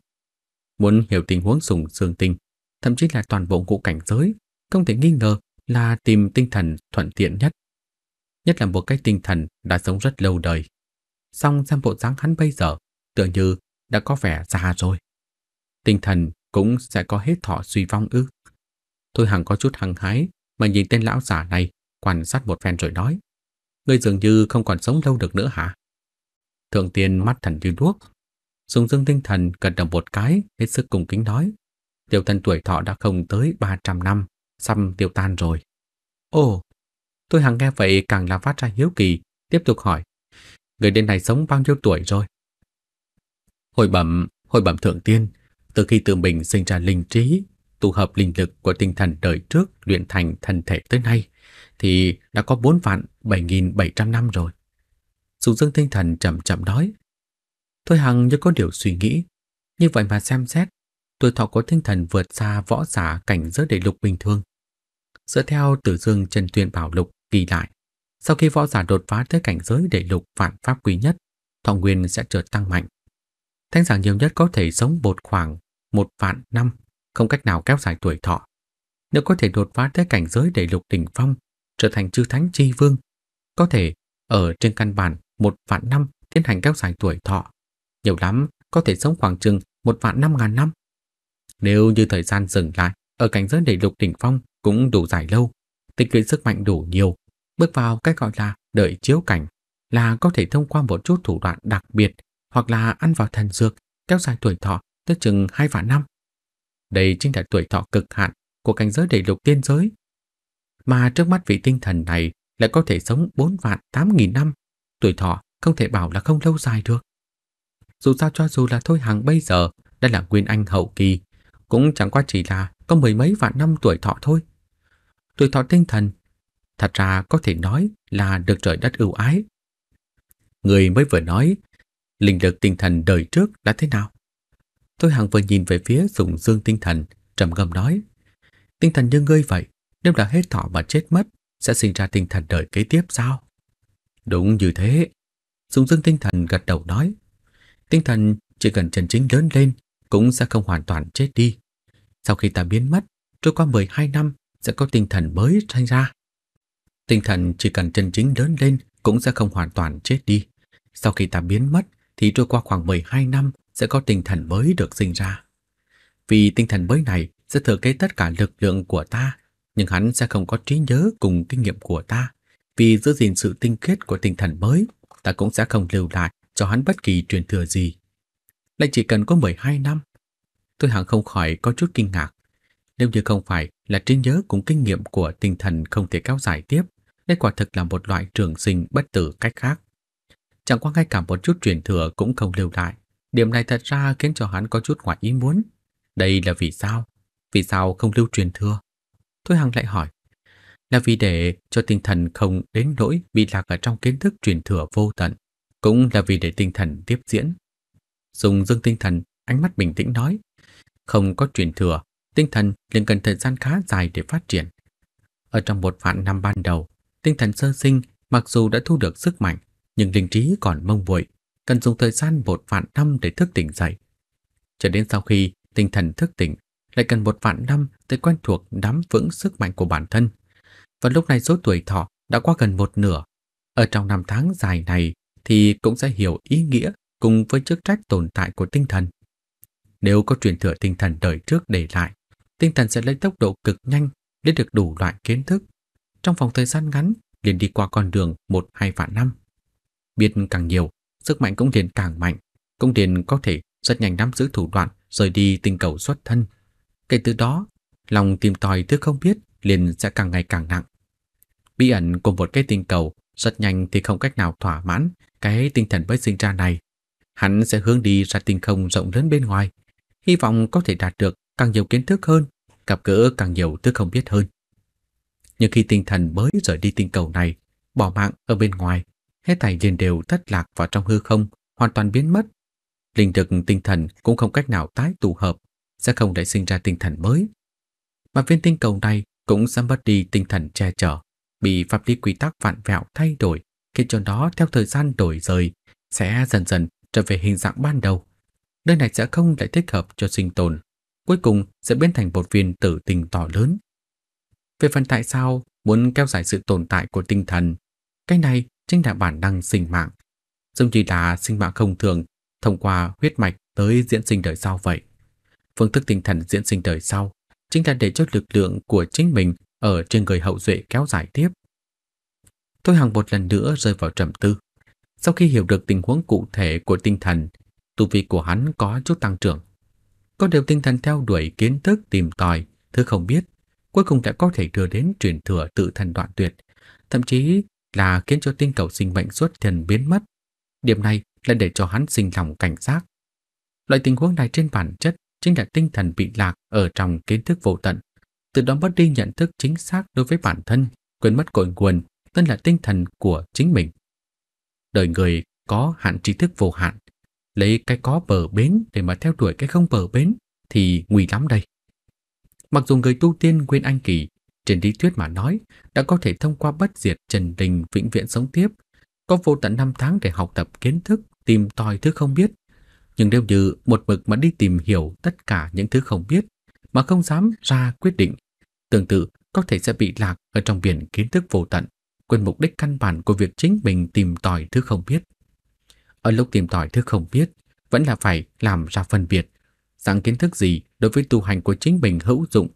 Muốn hiểu tình huống sùng dương tinh, thậm chí là toàn bộ ngũ cảnh giới, không thể nghi ngờ là tìm tinh thần thuận tiện nhất. Nhất là một cái tinh thần đã sống rất lâu đời. Song xem bộ dáng hắn bây giờ, tựa như đã có vẻ già rồi. Tinh thần cũng sẽ có hết thọ suy vong ư. Tôi hằng có chút hăng hái mà nhìn tên lão già này quan sát một phen rồi nói. người dường như không còn sống lâu được nữa hả? Thượng tiên mắt thần như đuốc. Dùng dương tinh thần cần đồng một cái hết sức cùng kính nói. Tiểu thân tuổi thọ đã không tới 300 năm, xăm tiêu tan rồi. Ồ, tôi hằng nghe vậy càng làm phát ra hiếu kỳ, tiếp tục hỏi. Người đến này sống bao nhiêu tuổi rồi? Hồi bẩm, hồi bẩm thượng tiên, từ khi tự mình sinh ra linh trí, tụ hợp linh lực của tinh thần đời trước luyện thành thân thể tới nay, thì đã có bốn vạn bảy nghìn bảy trăm năm rồi. Sùng Dương tinh thần chậm chậm nói. Thôi Hằng như có điều suy nghĩ. Như vậy mà xem xét, tuổi thọ của tinh thần vượt xa võ giả cảnh giới đại lục bình thường. Dựa theo Tử Dương Trần Tuyên Bảo Lục ghi lại, sau khi võ giả đột phá tới cảnh giới đại lục phản pháp quý nhất, thọ nguyên sẽ trở tăng mạnh. Thánh giả nhiều nhất có thể sống bột khoảng một vạn năm, không cách nào kéo dài tuổi thọ. Nếu có thể đột phá tới cảnh giới đầy lục đỉnh phong, trở thành chư thánh chi vương, có thể ở trên căn bản một vạn năm tiến hành kéo dài tuổi thọ. Nhiều lắm có thể sống khoảng chừng một vạn năm ngàn năm. Nếu như thời gian dừng lại ở cảnh giới đầy lục đỉnh phong cũng đủ dài lâu, tích lũy sức mạnh đủ nhiều, bước vào cái gọi là đợi chiếu cảnh là có thể thông qua một chút thủ đoạn đặc biệt hoặc là ăn vào thần dược kéo dài tuổi thọ tới chừng hai vạn năm. Đây chính là tuổi thọ cực hạn của cảnh giới đầy lục tiên giới. Mà trước mắt vị tinh thần này lại có thể sống bốn vạn tám nghìn năm, tuổi thọ không thể bảo là không lâu dài được. Dù sao cho dù là Thôi Hằng bây giờ đã là Nguyên Anh hậu kỳ, cũng chẳng qua chỉ là có mười mấy vạn năm tuổi thọ thôi. Tuổi thọ tinh thần, thật ra có thể nói là được trời đất ưu ái. Người mới vừa nói linh lực tinh thần đời trước đã thế nào? Tôi Hằng vừa nhìn về phía dùng dương tinh thần, trầm ngâm nói. Tinh thần như ngươi vậy, nếu đã hết thọ mà chết mất, sẽ sinh ra tinh thần đời kế tiếp sao? Đúng như thế. Dùng dương tinh thần gật đầu nói. Tinh thần chỉ cần chân chính lớn lên cũng sẽ không hoàn toàn chết đi. Sau khi ta biến mất, trôi qua 12 năm sẽ có tinh thần mới sinh ra. Tinh thần chỉ cần chân chính lớn lên cũng sẽ không hoàn toàn chết đi. Sau khi ta biến mất, thì trôi qua khoảng 12 năm sẽ có tinh thần mới được sinh ra. Vì tinh thần mới này sẽ thừa kế tất cả lực lượng của ta, nhưng hắn sẽ không có trí nhớ cùng kinh nghiệm của ta. Vì giữ gìn sự tinh khiết của tinh thần mới, ta cũng sẽ không lưu lại cho hắn bất kỳ truyền thừa gì. Lại chỉ cần có 12 năm. Tôi hẳn không khỏi có chút kinh ngạc. Nếu như không phải là trí nhớ cùng kinh nghiệm của tinh thần không thể kéo dài tiếp, đây quả thực là một loại trường sinh bất tử cách khác chẳng qua ngay cả một chút truyền thừa cũng không lưu lại. Điểm này thật ra khiến cho hắn có chút ngoài ý muốn. Đây là vì sao? Vì sao không lưu truyền thừa? Thôi Hằng lại hỏi. Là vì để cho tinh thần không đến nỗi bị lạc ở trong kiến thức truyền thừa vô tận. Cũng là vì để tinh thần tiếp diễn. Dùng dương tinh thần, ánh mắt bình tĩnh nói. Không có truyền thừa, tinh thần liền cần thời gian khá dài để phát triển. Ở trong một vạn năm ban đầu, tinh thần sơ sinh mặc dù đã thu được sức mạnh, nhưng linh trí còn mông vội, cần dùng thời gian một vạn năm để thức tỉnh dậy. Cho đến sau khi tinh thần thức tỉnh, lại cần một vạn năm để quen thuộc nắm vững sức mạnh của bản thân. Và lúc này số tuổi thọ đã qua gần một nửa. Ở trong năm tháng dài này thì cũng sẽ hiểu ý nghĩa cùng với chức trách tồn tại của tinh thần. Nếu có truyền thừa tinh thần đời trước để lại, tinh thần sẽ lấy tốc độ cực nhanh để được đủ loại kiến thức. Trong vòng thời gian ngắn, liền đi qua con đường một hai vạn năm. Biết càng nhiều, sức mạnh cũng liền càng mạnh, cũng liền có thể rất nhanh nắm giữ thủ đoạn rời đi tình cầu xuất thân. Kể từ đó, lòng tìm tòi thứ không biết liền sẽ càng ngày càng nặng. Bí ẩn của một cái tình cầu rất nhanh thì không cách nào thỏa mãn cái tinh thần mới sinh ra này. Hắn sẽ hướng đi ra tinh không rộng lớn bên ngoài, hy vọng có thể đạt được càng nhiều kiến thức hơn, gặp gỡ càng nhiều thứ không biết hơn. Nhưng khi tinh thần mới rời đi tinh cầu này, bỏ mạng ở bên ngoài, hết thảy liền đều thất lạc vào trong hư không, hoàn toàn biến mất. Linh thực tinh thần cũng không cách nào tái tụ hợp, sẽ không để sinh ra tinh thần mới. Mà viên tinh cầu này cũng sẽ mất đi tinh thần che chở, bị pháp lý quy tắc vạn vẹo thay đổi, khiến cho nó theo thời gian đổi rời, sẽ dần dần trở về hình dạng ban đầu. Nơi này sẽ không lại thích hợp cho sinh tồn, cuối cùng sẽ biến thành một viên tử tinh to lớn. Về phần tại sao muốn kéo dài sự tồn tại của tinh thần, cái này chính là bản năng sinh mạng, giống như là sinh mạng không thường thông qua huyết mạch tới diễn sinh đời sau vậy. Phương thức tinh thần diễn sinh đời sau chính là để cho lực lượng của chính mình ở trên người hậu duệ kéo dài tiếp. Tôi hàng một lần nữa rơi vào trầm tư. Sau khi hiểu được tình huống cụ thể của tinh thần, tu vi của hắn có chút tăng trưởng. Có điều tinh thần theo đuổi kiến thức tìm tòi, thứ không biết, cuối cùng đã có thể đưa đến truyền thừa tự thần đoạn tuyệt, thậm chí là khiến cho tinh cầu sinh mệnh xuất thần biến mất. Điểm này là để cho hắn sinh lòng cảnh giác. Loại tình huống này trên bản chất chính là tinh thần bị lạc ở trong kiến thức vô tận, từ đó mất đi nhận thức chính xác đối với bản thân, quên mất cội nguồn, tên là tinh thần của chính mình. Đời người có hạn trí thức vô hạn, lấy cái có bờ bến để mà theo đuổi cái không bờ bến thì nguy lắm đây. Mặc dù người tu tiên Nguyên Anh Kỳ trên lý thuyết mà nói, đã có thể thông qua bất diệt trần đình vĩnh viễn sống tiếp, có vô tận năm tháng để học tập kiến thức, tìm tòi thứ không biết. Nhưng nếu như một mực mà đi tìm hiểu tất cả những thứ không biết, mà không dám ra quyết định, tương tự có thể sẽ bị lạc ở trong biển kiến thức vô tận, quên mục đích căn bản của việc chính mình tìm tòi thứ không biết. Ở lúc tìm tòi thứ không biết, vẫn là phải làm ra phân biệt rằng kiến thức gì đối với tu hành của chính mình hữu dụng,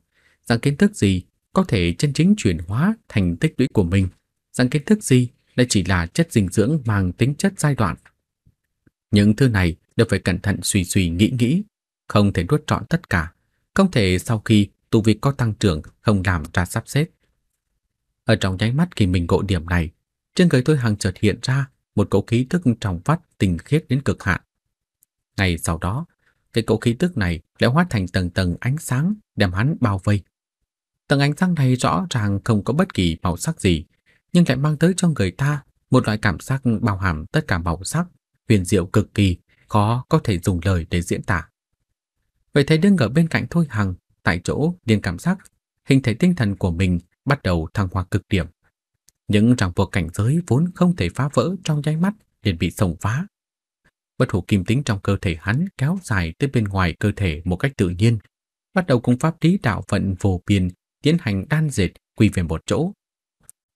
rằng kiến thức gì có thể chân chính chuyển hóa thành tích lũy của mình, rằng kiến thức gì lại chỉ là chất dinh dưỡng mang tính chất giai đoạn. Những thứ này đều phải cẩn thận suy suy nghĩ nghĩ, không thể nuốt trọn tất cả, không thể sau khi tu vi có tăng trưởng không làm ra sắp xếp. Ở trong nháy mắt khi mình ngộ điểm này, trên người tôi hàng chợt hiện ra một cỗ khí tức trong vắt tình khiết đến cực hạn. Ngày sau đó, cái cỗ khí tức này đã hóa thành tầng tầng ánh sáng đem hắn bao vây, Tầng ánh sáng này rõ ràng không có bất kỳ màu sắc gì, nhưng lại mang tới cho người ta một loại cảm giác bao hàm tất cả màu sắc, huyền diệu cực kỳ, khó có thể dùng lời để diễn tả. Vậy thấy đứng ở bên cạnh Thôi Hằng, tại chỗ liền cảm giác hình thể tinh thần của mình bắt đầu thăng hoa cực điểm. Những ràng buộc cảnh giới vốn không thể phá vỡ trong nháy mắt liền bị sổng phá. Bất hủ kim tính trong cơ thể hắn kéo dài tới bên ngoài cơ thể một cách tự nhiên, bắt đầu cùng pháp lý đạo vận vô biên tiến hành đan dệt quy về một chỗ.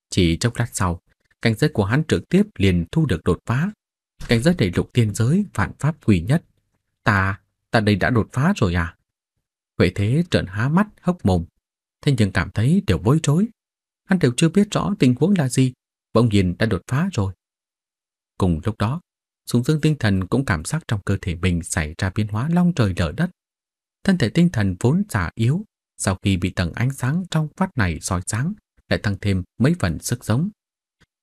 Chỉ trong lát sau, cảnh giới của hắn trực tiếp liền thu được đột phá. Cảnh giới đầy lục tiên giới vạn pháp quỷ nhất. Ta, ta đây đã đột phá rồi à? Huệ thế trợn há mắt hốc mồm, thế nhưng cảm thấy đều bối rối. Hắn đều chưa biết rõ tình huống là gì, bỗng nhiên đã đột phá rồi. Cùng lúc đó, súng dương tinh thần cũng cảm giác trong cơ thể mình xảy ra biến hóa long trời lở đất. Thân thể tinh thần vốn già yếu, sau khi bị tầng ánh sáng trong phát này soi sáng, lại tăng thêm mấy phần sức sống.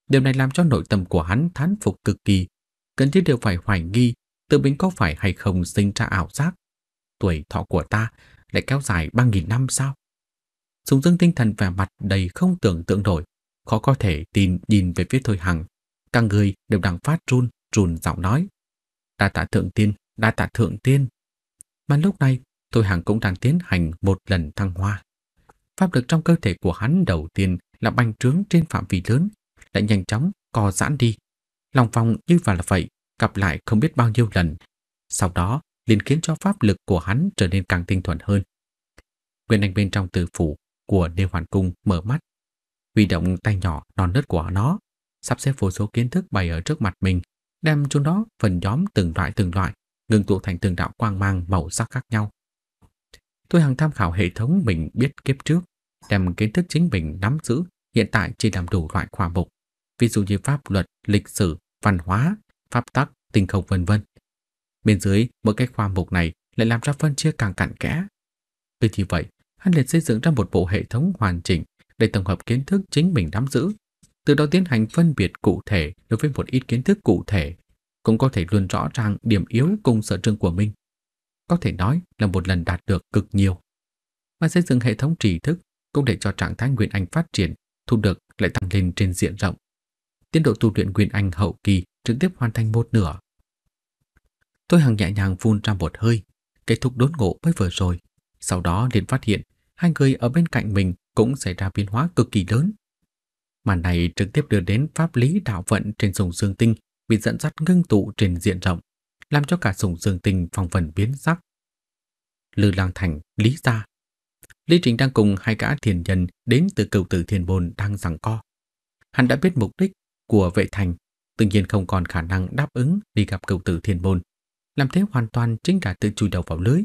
Điều này làm cho nội tâm của hắn thán phục cực kỳ, cần thiết đều phải hoài nghi tự mình có phải hay không sinh ra ảo giác. Tuổi thọ của ta lại kéo dài 3.000 năm sao? Sùng Dương tinh thần vẻ mặt đầy không tưởng tượng nổi, khó có thể tin nhìn về phía Thôi Hằng. Các người đều đang phát run, run giọng nói. Đa tạ thượng tiên, đa tạ thượng tiên. Mà lúc này, Thôi Hàng cũng đang tiến hành một lần thăng hoa. Pháp lực trong cơ thể của hắn đầu tiên là bành trướng trên phạm vi lớn, lại nhanh chóng co giãn đi. Lòng vòng như và là vậy, gặp lại không biết bao nhiêu lần. Sau đó, liền khiến cho pháp lực của hắn trở nên càng tinh thuần hơn. Nguyên Anh bên trong tử phủ của Đê Hoàn Cung mở mắt, huy động tay nhỏ non nớt của nó, sắp xếp vô số kiến thức bày ở trước mặt mình, đem chúng đó phần nhóm từng loại từng loại, ngừng tụ thành từng đạo quang mang màu sắc khác nhau tôi hàng tham khảo hệ thống mình biết kiếp trước, đem kiến thức chính mình nắm giữ, hiện tại chỉ làm đủ loại khoa mục, ví dụ như pháp luật, lịch sử, văn hóa, pháp tắc, tình không vân vân. Bên dưới mỗi cái khoa mục này lại làm ra phân chia càng cặn kẽ. Vì thì vậy, hắn liền xây dựng ra một bộ hệ thống hoàn chỉnh để tổng hợp kiến thức chính mình nắm giữ, từ đó tiến hành phân biệt cụ thể đối với một ít kiến thức cụ thể, cũng có thể luôn rõ ràng điểm yếu cùng sở trường của mình có thể nói là một lần đạt được cực nhiều. Mà xây dựng hệ thống trí thức cũng để cho trạng thái Nguyên Anh phát triển, thu được lại tăng lên trên diện rộng. Tiến độ tu luyện Nguyên Anh hậu kỳ trực tiếp hoàn thành một nửa. Tôi hằng nhẹ nhàng phun ra một hơi, kết thúc đốn ngộ mới vừa rồi. Sau đó liền phát hiện hai người ở bên cạnh mình cũng xảy ra biến hóa cực kỳ lớn. Màn này trực tiếp đưa đến pháp lý đạo vận trên dùng dương tinh bị dẫn dắt ngưng tụ trên diện rộng làm cho cả sủng dương tình phòng phần biến sắc. Lư Lang Thành, Lý Gia. Lý Trình đang cùng hai gã thiền nhân đến từ cựu tử thiền bồn đang giằng co. Hắn đã biết mục đích của vệ thành, tự nhiên không còn khả năng đáp ứng đi gặp cựu tử thiền bồn. Làm thế hoàn toàn chính là tự chui đầu vào lưới.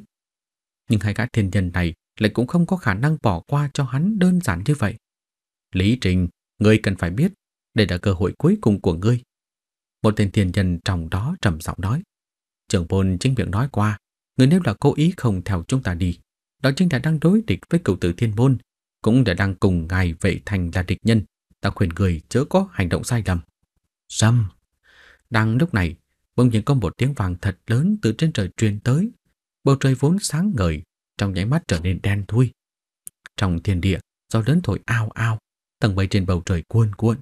Nhưng hai gã thiền nhân này lại cũng không có khả năng bỏ qua cho hắn đơn giản như vậy. Lý Trình, ngươi cần phải biết, đây là cơ hội cuối cùng của ngươi. Một tên thiền nhân trong đó trầm giọng nói. Trưởng bồn chính miệng nói qua, người nếu là cố ý không theo chúng ta đi, đó chính là đang đối địch với cựu tử thiên môn, cũng đã đang cùng ngài vệ thành là địch nhân. Ta khuyên người chớ có hành động sai lầm. xâm Đang lúc này, bỗng nhiên có một tiếng vàng thật lớn từ trên trời truyền tới. Bầu trời vốn sáng ngời, trong nháy mắt trở nên đen thui. Trong thiên địa, gió lớn thổi ao ao, tầng mây trên bầu trời cuôn cuộn.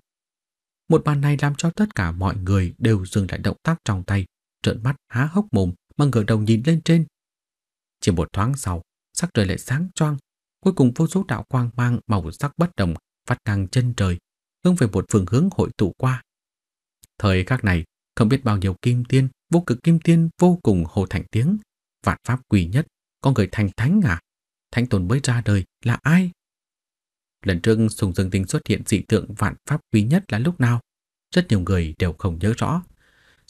Một màn này làm cho tất cả mọi người đều dừng lại động tác trong tay, trợn mắt há hốc mồm mà ngửa đầu nhìn lên trên. Chỉ một thoáng sau, sắc trời lại sáng choang, cuối cùng vô số đạo quang mang màu sắc bất đồng phát ngang chân trời, hướng về một phương hướng hội tụ qua. Thời khắc này, không biết bao nhiêu kim tiên, vô cực kim tiên vô cùng hồ thành tiếng, vạn pháp quỷ nhất, con người thành thánh à? Thánh tồn mới ra đời là ai? Lần trước Sùng Dương Tinh xuất hiện dị tượng vạn pháp quý nhất là lúc nào? Rất nhiều người đều không nhớ rõ.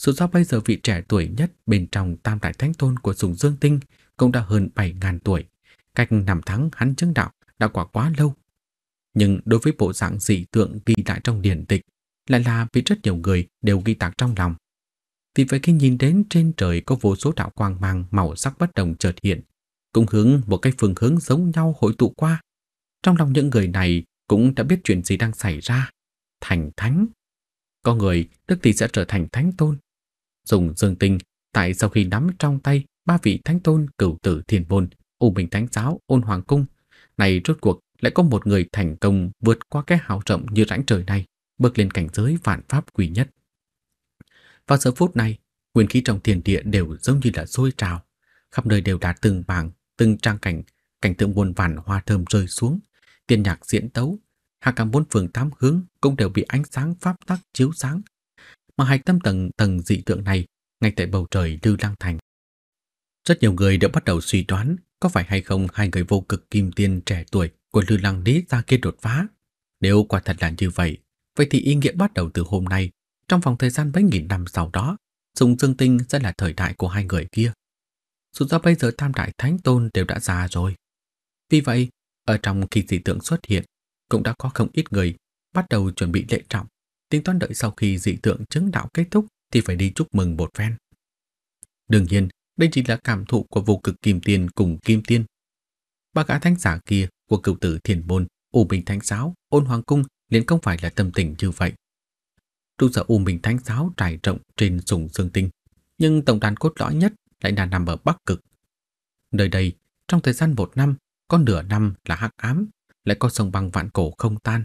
Dù sao bây giờ vị trẻ tuổi nhất bên trong tam đại thánh tôn của Sùng Dương Tinh cũng đã hơn 7.000 tuổi. Cách năm tháng hắn chứng đạo đã quả quá lâu. Nhưng đối với bộ dạng dị tượng ghi lại trong điển tịch lại là vì rất nhiều người đều ghi tạc trong lòng. Vì vậy khi nhìn đến trên trời có vô số đạo quang mang màu sắc bất đồng chợt hiện, cũng hướng một cái phương hướng giống nhau hội tụ qua. Trong lòng những người này cũng đã biết chuyện gì đang xảy ra. Thành thánh. Có người tức thì sẽ trở thành thánh tôn, Dùng dương tinh, tại sau khi nắm trong tay ba vị thánh tôn cửu tử thiền môn, u minh thánh giáo, ôn hoàng cung, này rốt cuộc lại có một người thành công vượt qua cái hào rộng như rãnh trời này, bước lên cảnh giới vạn pháp quý nhất. Vào giờ phút này, nguyên khí trong thiền địa đều giống như là sôi trào, khắp nơi đều đã từng bảng, từng trang cảnh, cảnh tượng buồn vàn hoa thơm rơi xuống, tiên nhạc diễn tấu, hàng càng bốn phường tám hướng cũng đều bị ánh sáng pháp tắc chiếu sáng, mà hạch tâm tầng tầng dị tượng này ngay tại bầu trời Lưu Lang Thành. Rất nhiều người đã bắt đầu suy đoán có phải hay không hai người vô cực kim tiên trẻ tuổi của Lưu Lang Lý ra kia đột phá. Nếu quả thật là như vậy, vậy thì ý nghĩa bắt đầu từ hôm nay, trong vòng thời gian mấy nghìn năm sau đó, dùng dương tinh sẽ là thời đại của hai người kia. Dù sao bây giờ tam đại thánh tôn đều đã già rồi. Vì vậy, ở trong khi dị tượng xuất hiện, cũng đã có không ít người bắt đầu chuẩn bị lễ trọng tính toán đợi sau khi dị tượng chứng đạo kết thúc thì phải đi chúc mừng một phen. Đương nhiên, đây chỉ là cảm thụ của vô cực kim tiên cùng kim tiên. Ba gã thánh giả kia của cựu tử thiền môn, U Bình Thánh Giáo, Ôn Hoàng Cung liền không phải là tâm tình như vậy. Trụ sở U Bình Thánh Giáo trải rộng trên sùng dương tinh, nhưng tổng đàn cốt lõi nhất lại là nằm ở Bắc Cực. Nơi đây, trong thời gian một năm, có nửa năm là hắc ám, lại có sông băng vạn cổ không tan,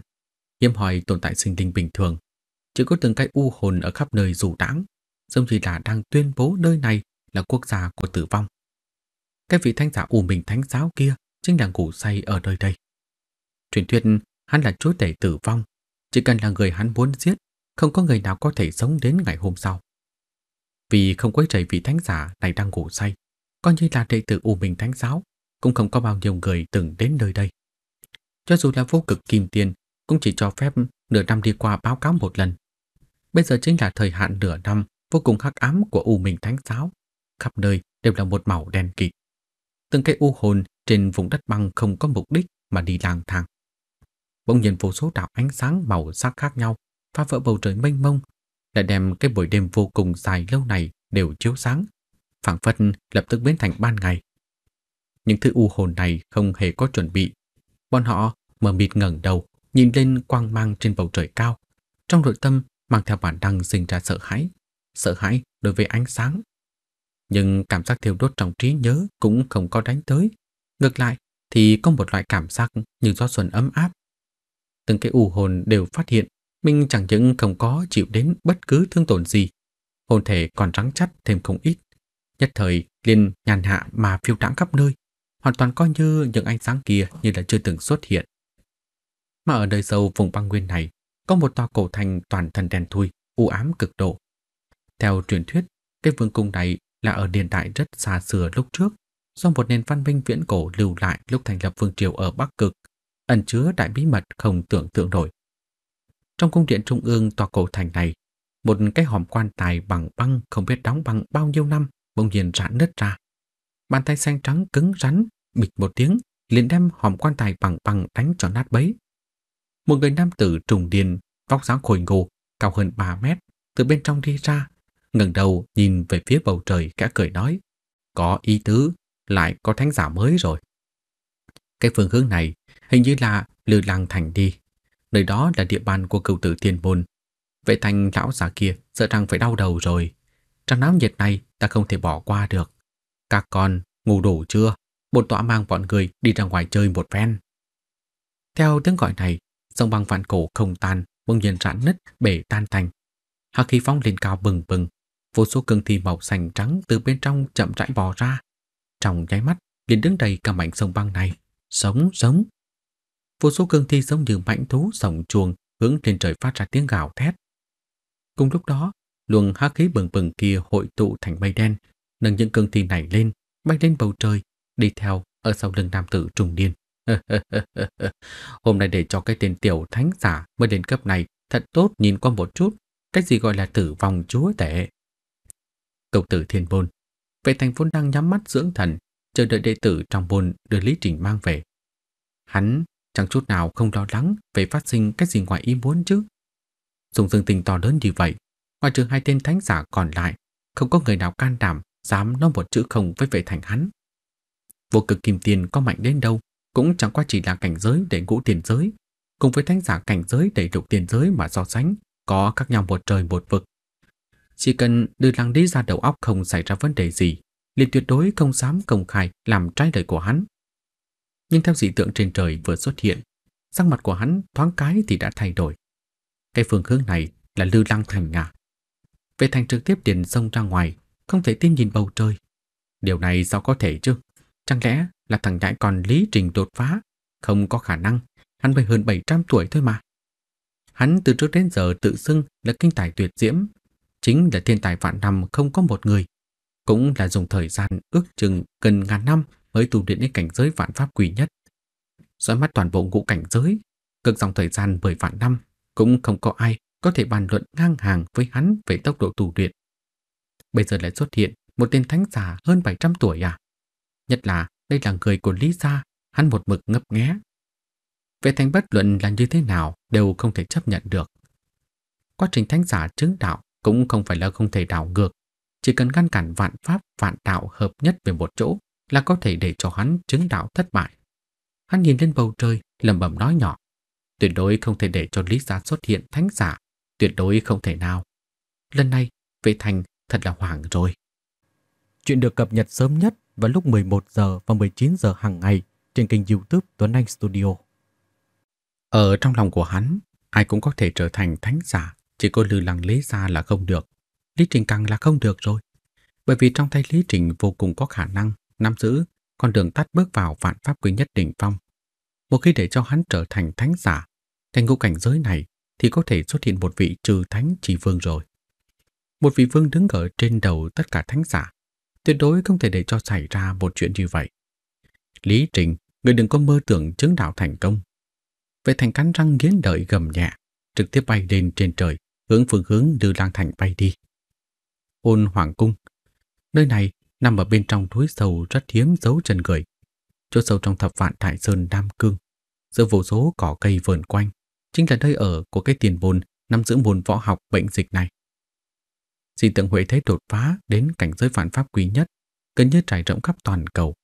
hiếm hoi tồn tại sinh linh bình thường chỉ có từng cái u hồn ở khắp nơi rủ đãng, giống như là đang tuyên bố nơi này là quốc gia của tử vong. Cái vị thánh giả u mình thánh giáo kia chính là ngủ say ở nơi đây. Truyền thuyết hắn là chúa tể tử vong, chỉ cần là người hắn muốn giết, không có người nào có thể sống đến ngày hôm sau. Vì không quấy rầy vị thánh giả này đang ngủ say, coi như là đệ tử u mình thánh giáo, cũng không có bao nhiêu người từng đến nơi đây. Cho dù là vô cực kim tiền, cũng chỉ cho phép nửa năm đi qua báo cáo một lần, Bây giờ chính là thời hạn nửa năm vô cùng hắc ám của u minh thánh giáo, khắp nơi đều là một màu đen kịt. Từng cây u hồn trên vùng đất băng không có mục đích mà đi lang thang. Bỗng nhiên vô số đạo ánh sáng màu sắc khác nhau phá vỡ bầu trời mênh mông, đã đem cái buổi đêm vô cùng dài lâu này đều chiếu sáng, phảng phất lập tức biến thành ban ngày. Những thứ u hồn này không hề có chuẩn bị, bọn họ mở mịt ngẩng đầu nhìn lên quang mang trên bầu trời cao, trong nội tâm mang theo bản năng sinh ra sợ hãi, sợ hãi đối với ánh sáng. Nhưng cảm giác thiêu đốt trong trí nhớ cũng không có đánh tới. Ngược lại thì có một loại cảm giác như gió xuân ấm áp. Từng cái u hồn đều phát hiện mình chẳng những không có chịu đến bất cứ thương tổn gì, hồn thể còn rắn chắc thêm không ít. Nhất thời liền nhàn hạ mà phiêu đãng khắp nơi, hoàn toàn coi như những ánh sáng kia như là chưa từng xuất hiện. Mà ở nơi sâu vùng băng nguyên này có một tòa cổ thành toàn thân đen thui, u ám cực độ. Theo truyền thuyết, cái vương cung này là ở điện đại rất xa xưa lúc trước, do một nền văn minh viễn cổ lưu lại lúc thành lập vương triều ở Bắc Cực, ẩn chứa đại bí mật không tưởng tượng nổi. Trong cung điện trung ương tòa cổ thành này, một cái hòm quan tài bằng băng không biết đóng băng bao nhiêu năm bỗng nhiên rã nứt ra. Bàn tay xanh trắng cứng rắn, bịch một tiếng, liền đem hòm quan tài bằng băng đánh cho nát bấy một người nam tử trùng điền, vóc dáng khôi ngô, cao hơn 3 mét, từ bên trong đi ra, ngẩng đầu nhìn về phía bầu trời kẽ cười nói, có ý tứ, lại có thánh giả mới rồi. Cái phương hướng này hình như là Lư Lăng Thành đi, nơi đó là địa bàn của cựu tử tiền môn. Vậy thành lão giả kia sợ rằng phải đau đầu rồi. Trang náo nhiệt này ta không thể bỏ qua được. Các con, ngủ đủ chưa? Bột tọa mang bọn người đi ra ngoài chơi một ven. Theo tiếng gọi này, sông băng vạn cổ không tan, bỗng nhiên rạn nứt, bể tan thành. Hắc khí phóng lên cao bừng bừng, vô số cương thi màu xanh trắng từ bên trong chậm rãi bò ra. Trong nháy mắt, liền đứng đầy cả mảnh sông băng này, sống sống. Vô số cương thi giống như mãnh thú sổng chuồng hướng trên trời phát ra tiếng gào thét. Cùng lúc đó, luồng hắc khí bừng bừng kia hội tụ thành mây đen, nâng những cương thi này lên, bay lên bầu trời, đi theo ở sau lưng nam tử trùng niên. Hôm nay để cho cái tên tiểu thánh giả mới đến cấp này thật tốt nhìn qua một chút, cách gì gọi là tử vong chúa tệ Cậu tử thiên bôn, vệ thành vốn đang nhắm mắt dưỡng thần, chờ đợi đệ tử trong bôn đưa Lý Trình mang về. Hắn chẳng chút nào không lo lắng về phát sinh cái gì ngoài ý muốn chứ. Dùng dương tình to lớn như vậy, ngoài trừ hai tên thánh giả còn lại, không có người nào can đảm dám nói một chữ không với vệ thành hắn. Vô cực kim tiền có mạnh đến đâu cũng chẳng qua chỉ là cảnh giới để ngũ tiền giới, cùng với thánh giả cảnh giới để lục tiền giới mà so sánh, có các nhau một trời một vực. Chỉ cần đưa lăng đi ra đầu óc không xảy ra vấn đề gì, liền tuyệt đối không dám công khai làm trái lời của hắn. Nhưng theo dị tượng trên trời vừa xuất hiện, sắc mặt của hắn thoáng cái thì đã thay đổi. Cái phương hướng này là Lư Lăng Thành ngạ Vệ Thành trực tiếp tiền sông ra ngoài, không thể tin nhìn bầu trời. Điều này sao có thể chứ? Chẳng lẽ là thằng nhãi còn lý trình đột phá? Không có khả năng, hắn mới hơn 700 tuổi thôi mà. Hắn từ trước đến giờ tự xưng là kinh tài tuyệt diễm, chính là thiên tài vạn năm không có một người. Cũng là dùng thời gian ước chừng gần ngàn năm mới tu luyện đến cảnh giới vạn pháp quỷ nhất. Dõi mắt toàn bộ ngũ cảnh giới, cực dòng thời gian bởi vạn năm, cũng không có ai có thể bàn luận ngang hàng với hắn về tốc độ tu luyện. Bây giờ lại xuất hiện một tên thánh giả hơn 700 tuổi à? Nhất là đây là người của Lý Gia, hắn một mực ngấp nghé. Vệ thành bất luận là như thế nào đều không thể chấp nhận được. Quá trình thánh giả chứng đạo cũng không phải là không thể đảo ngược. Chỉ cần ngăn cản vạn pháp, vạn đạo hợp nhất về một chỗ là có thể để cho hắn chứng đạo thất bại. Hắn nhìn lên bầu trời, lẩm bẩm nói nhỏ. Tuyệt đối không thể để cho Lý Gia xuất hiện thánh giả. Tuyệt đối không thể nào. Lần này, vệ thành thật là hoảng rồi. Chuyện được cập nhật sớm nhất vào lúc 11 giờ và 19 giờ hàng ngày trên kênh YouTube Tuấn Anh Studio. Ở trong lòng của hắn, ai cũng có thể trở thành thánh giả, chỉ có Lư Lăng Lý ra là không được. Lý Trình càng là không được rồi, bởi vì trong tay Lý Trình vô cùng có khả năng nắm giữ con đường tắt bước vào vạn pháp quy nhất đỉnh phong. Một khi để cho hắn trở thành thánh giả, thành ngũ cảnh giới này thì có thể xuất hiện một vị trừ thánh chỉ vương rồi. Một vị vương đứng ở trên đầu tất cả thánh giả, tuyệt đối không thể để cho xảy ra một chuyện như vậy. Lý Trình, người đừng có mơ tưởng chứng đạo thành công. Vệ thành cắn răng nghiến đợi gầm nhẹ, trực tiếp bay lên trên trời, hướng phương hướng lưu Lang Thành bay đi. Ôn Hoàng Cung Nơi này nằm ở bên trong núi sâu rất hiếm dấu chân người. Chỗ sâu trong thập vạn Đại Sơn Nam Cương, giữa vô số cỏ cây vườn quanh, chính là nơi ở của cái tiền bồn nằm giữ môn võ học bệnh dịch này. Dị tượng Huệ Thế đột phá đến cảnh giới phản pháp quý nhất, gần như trải rộng khắp toàn cầu.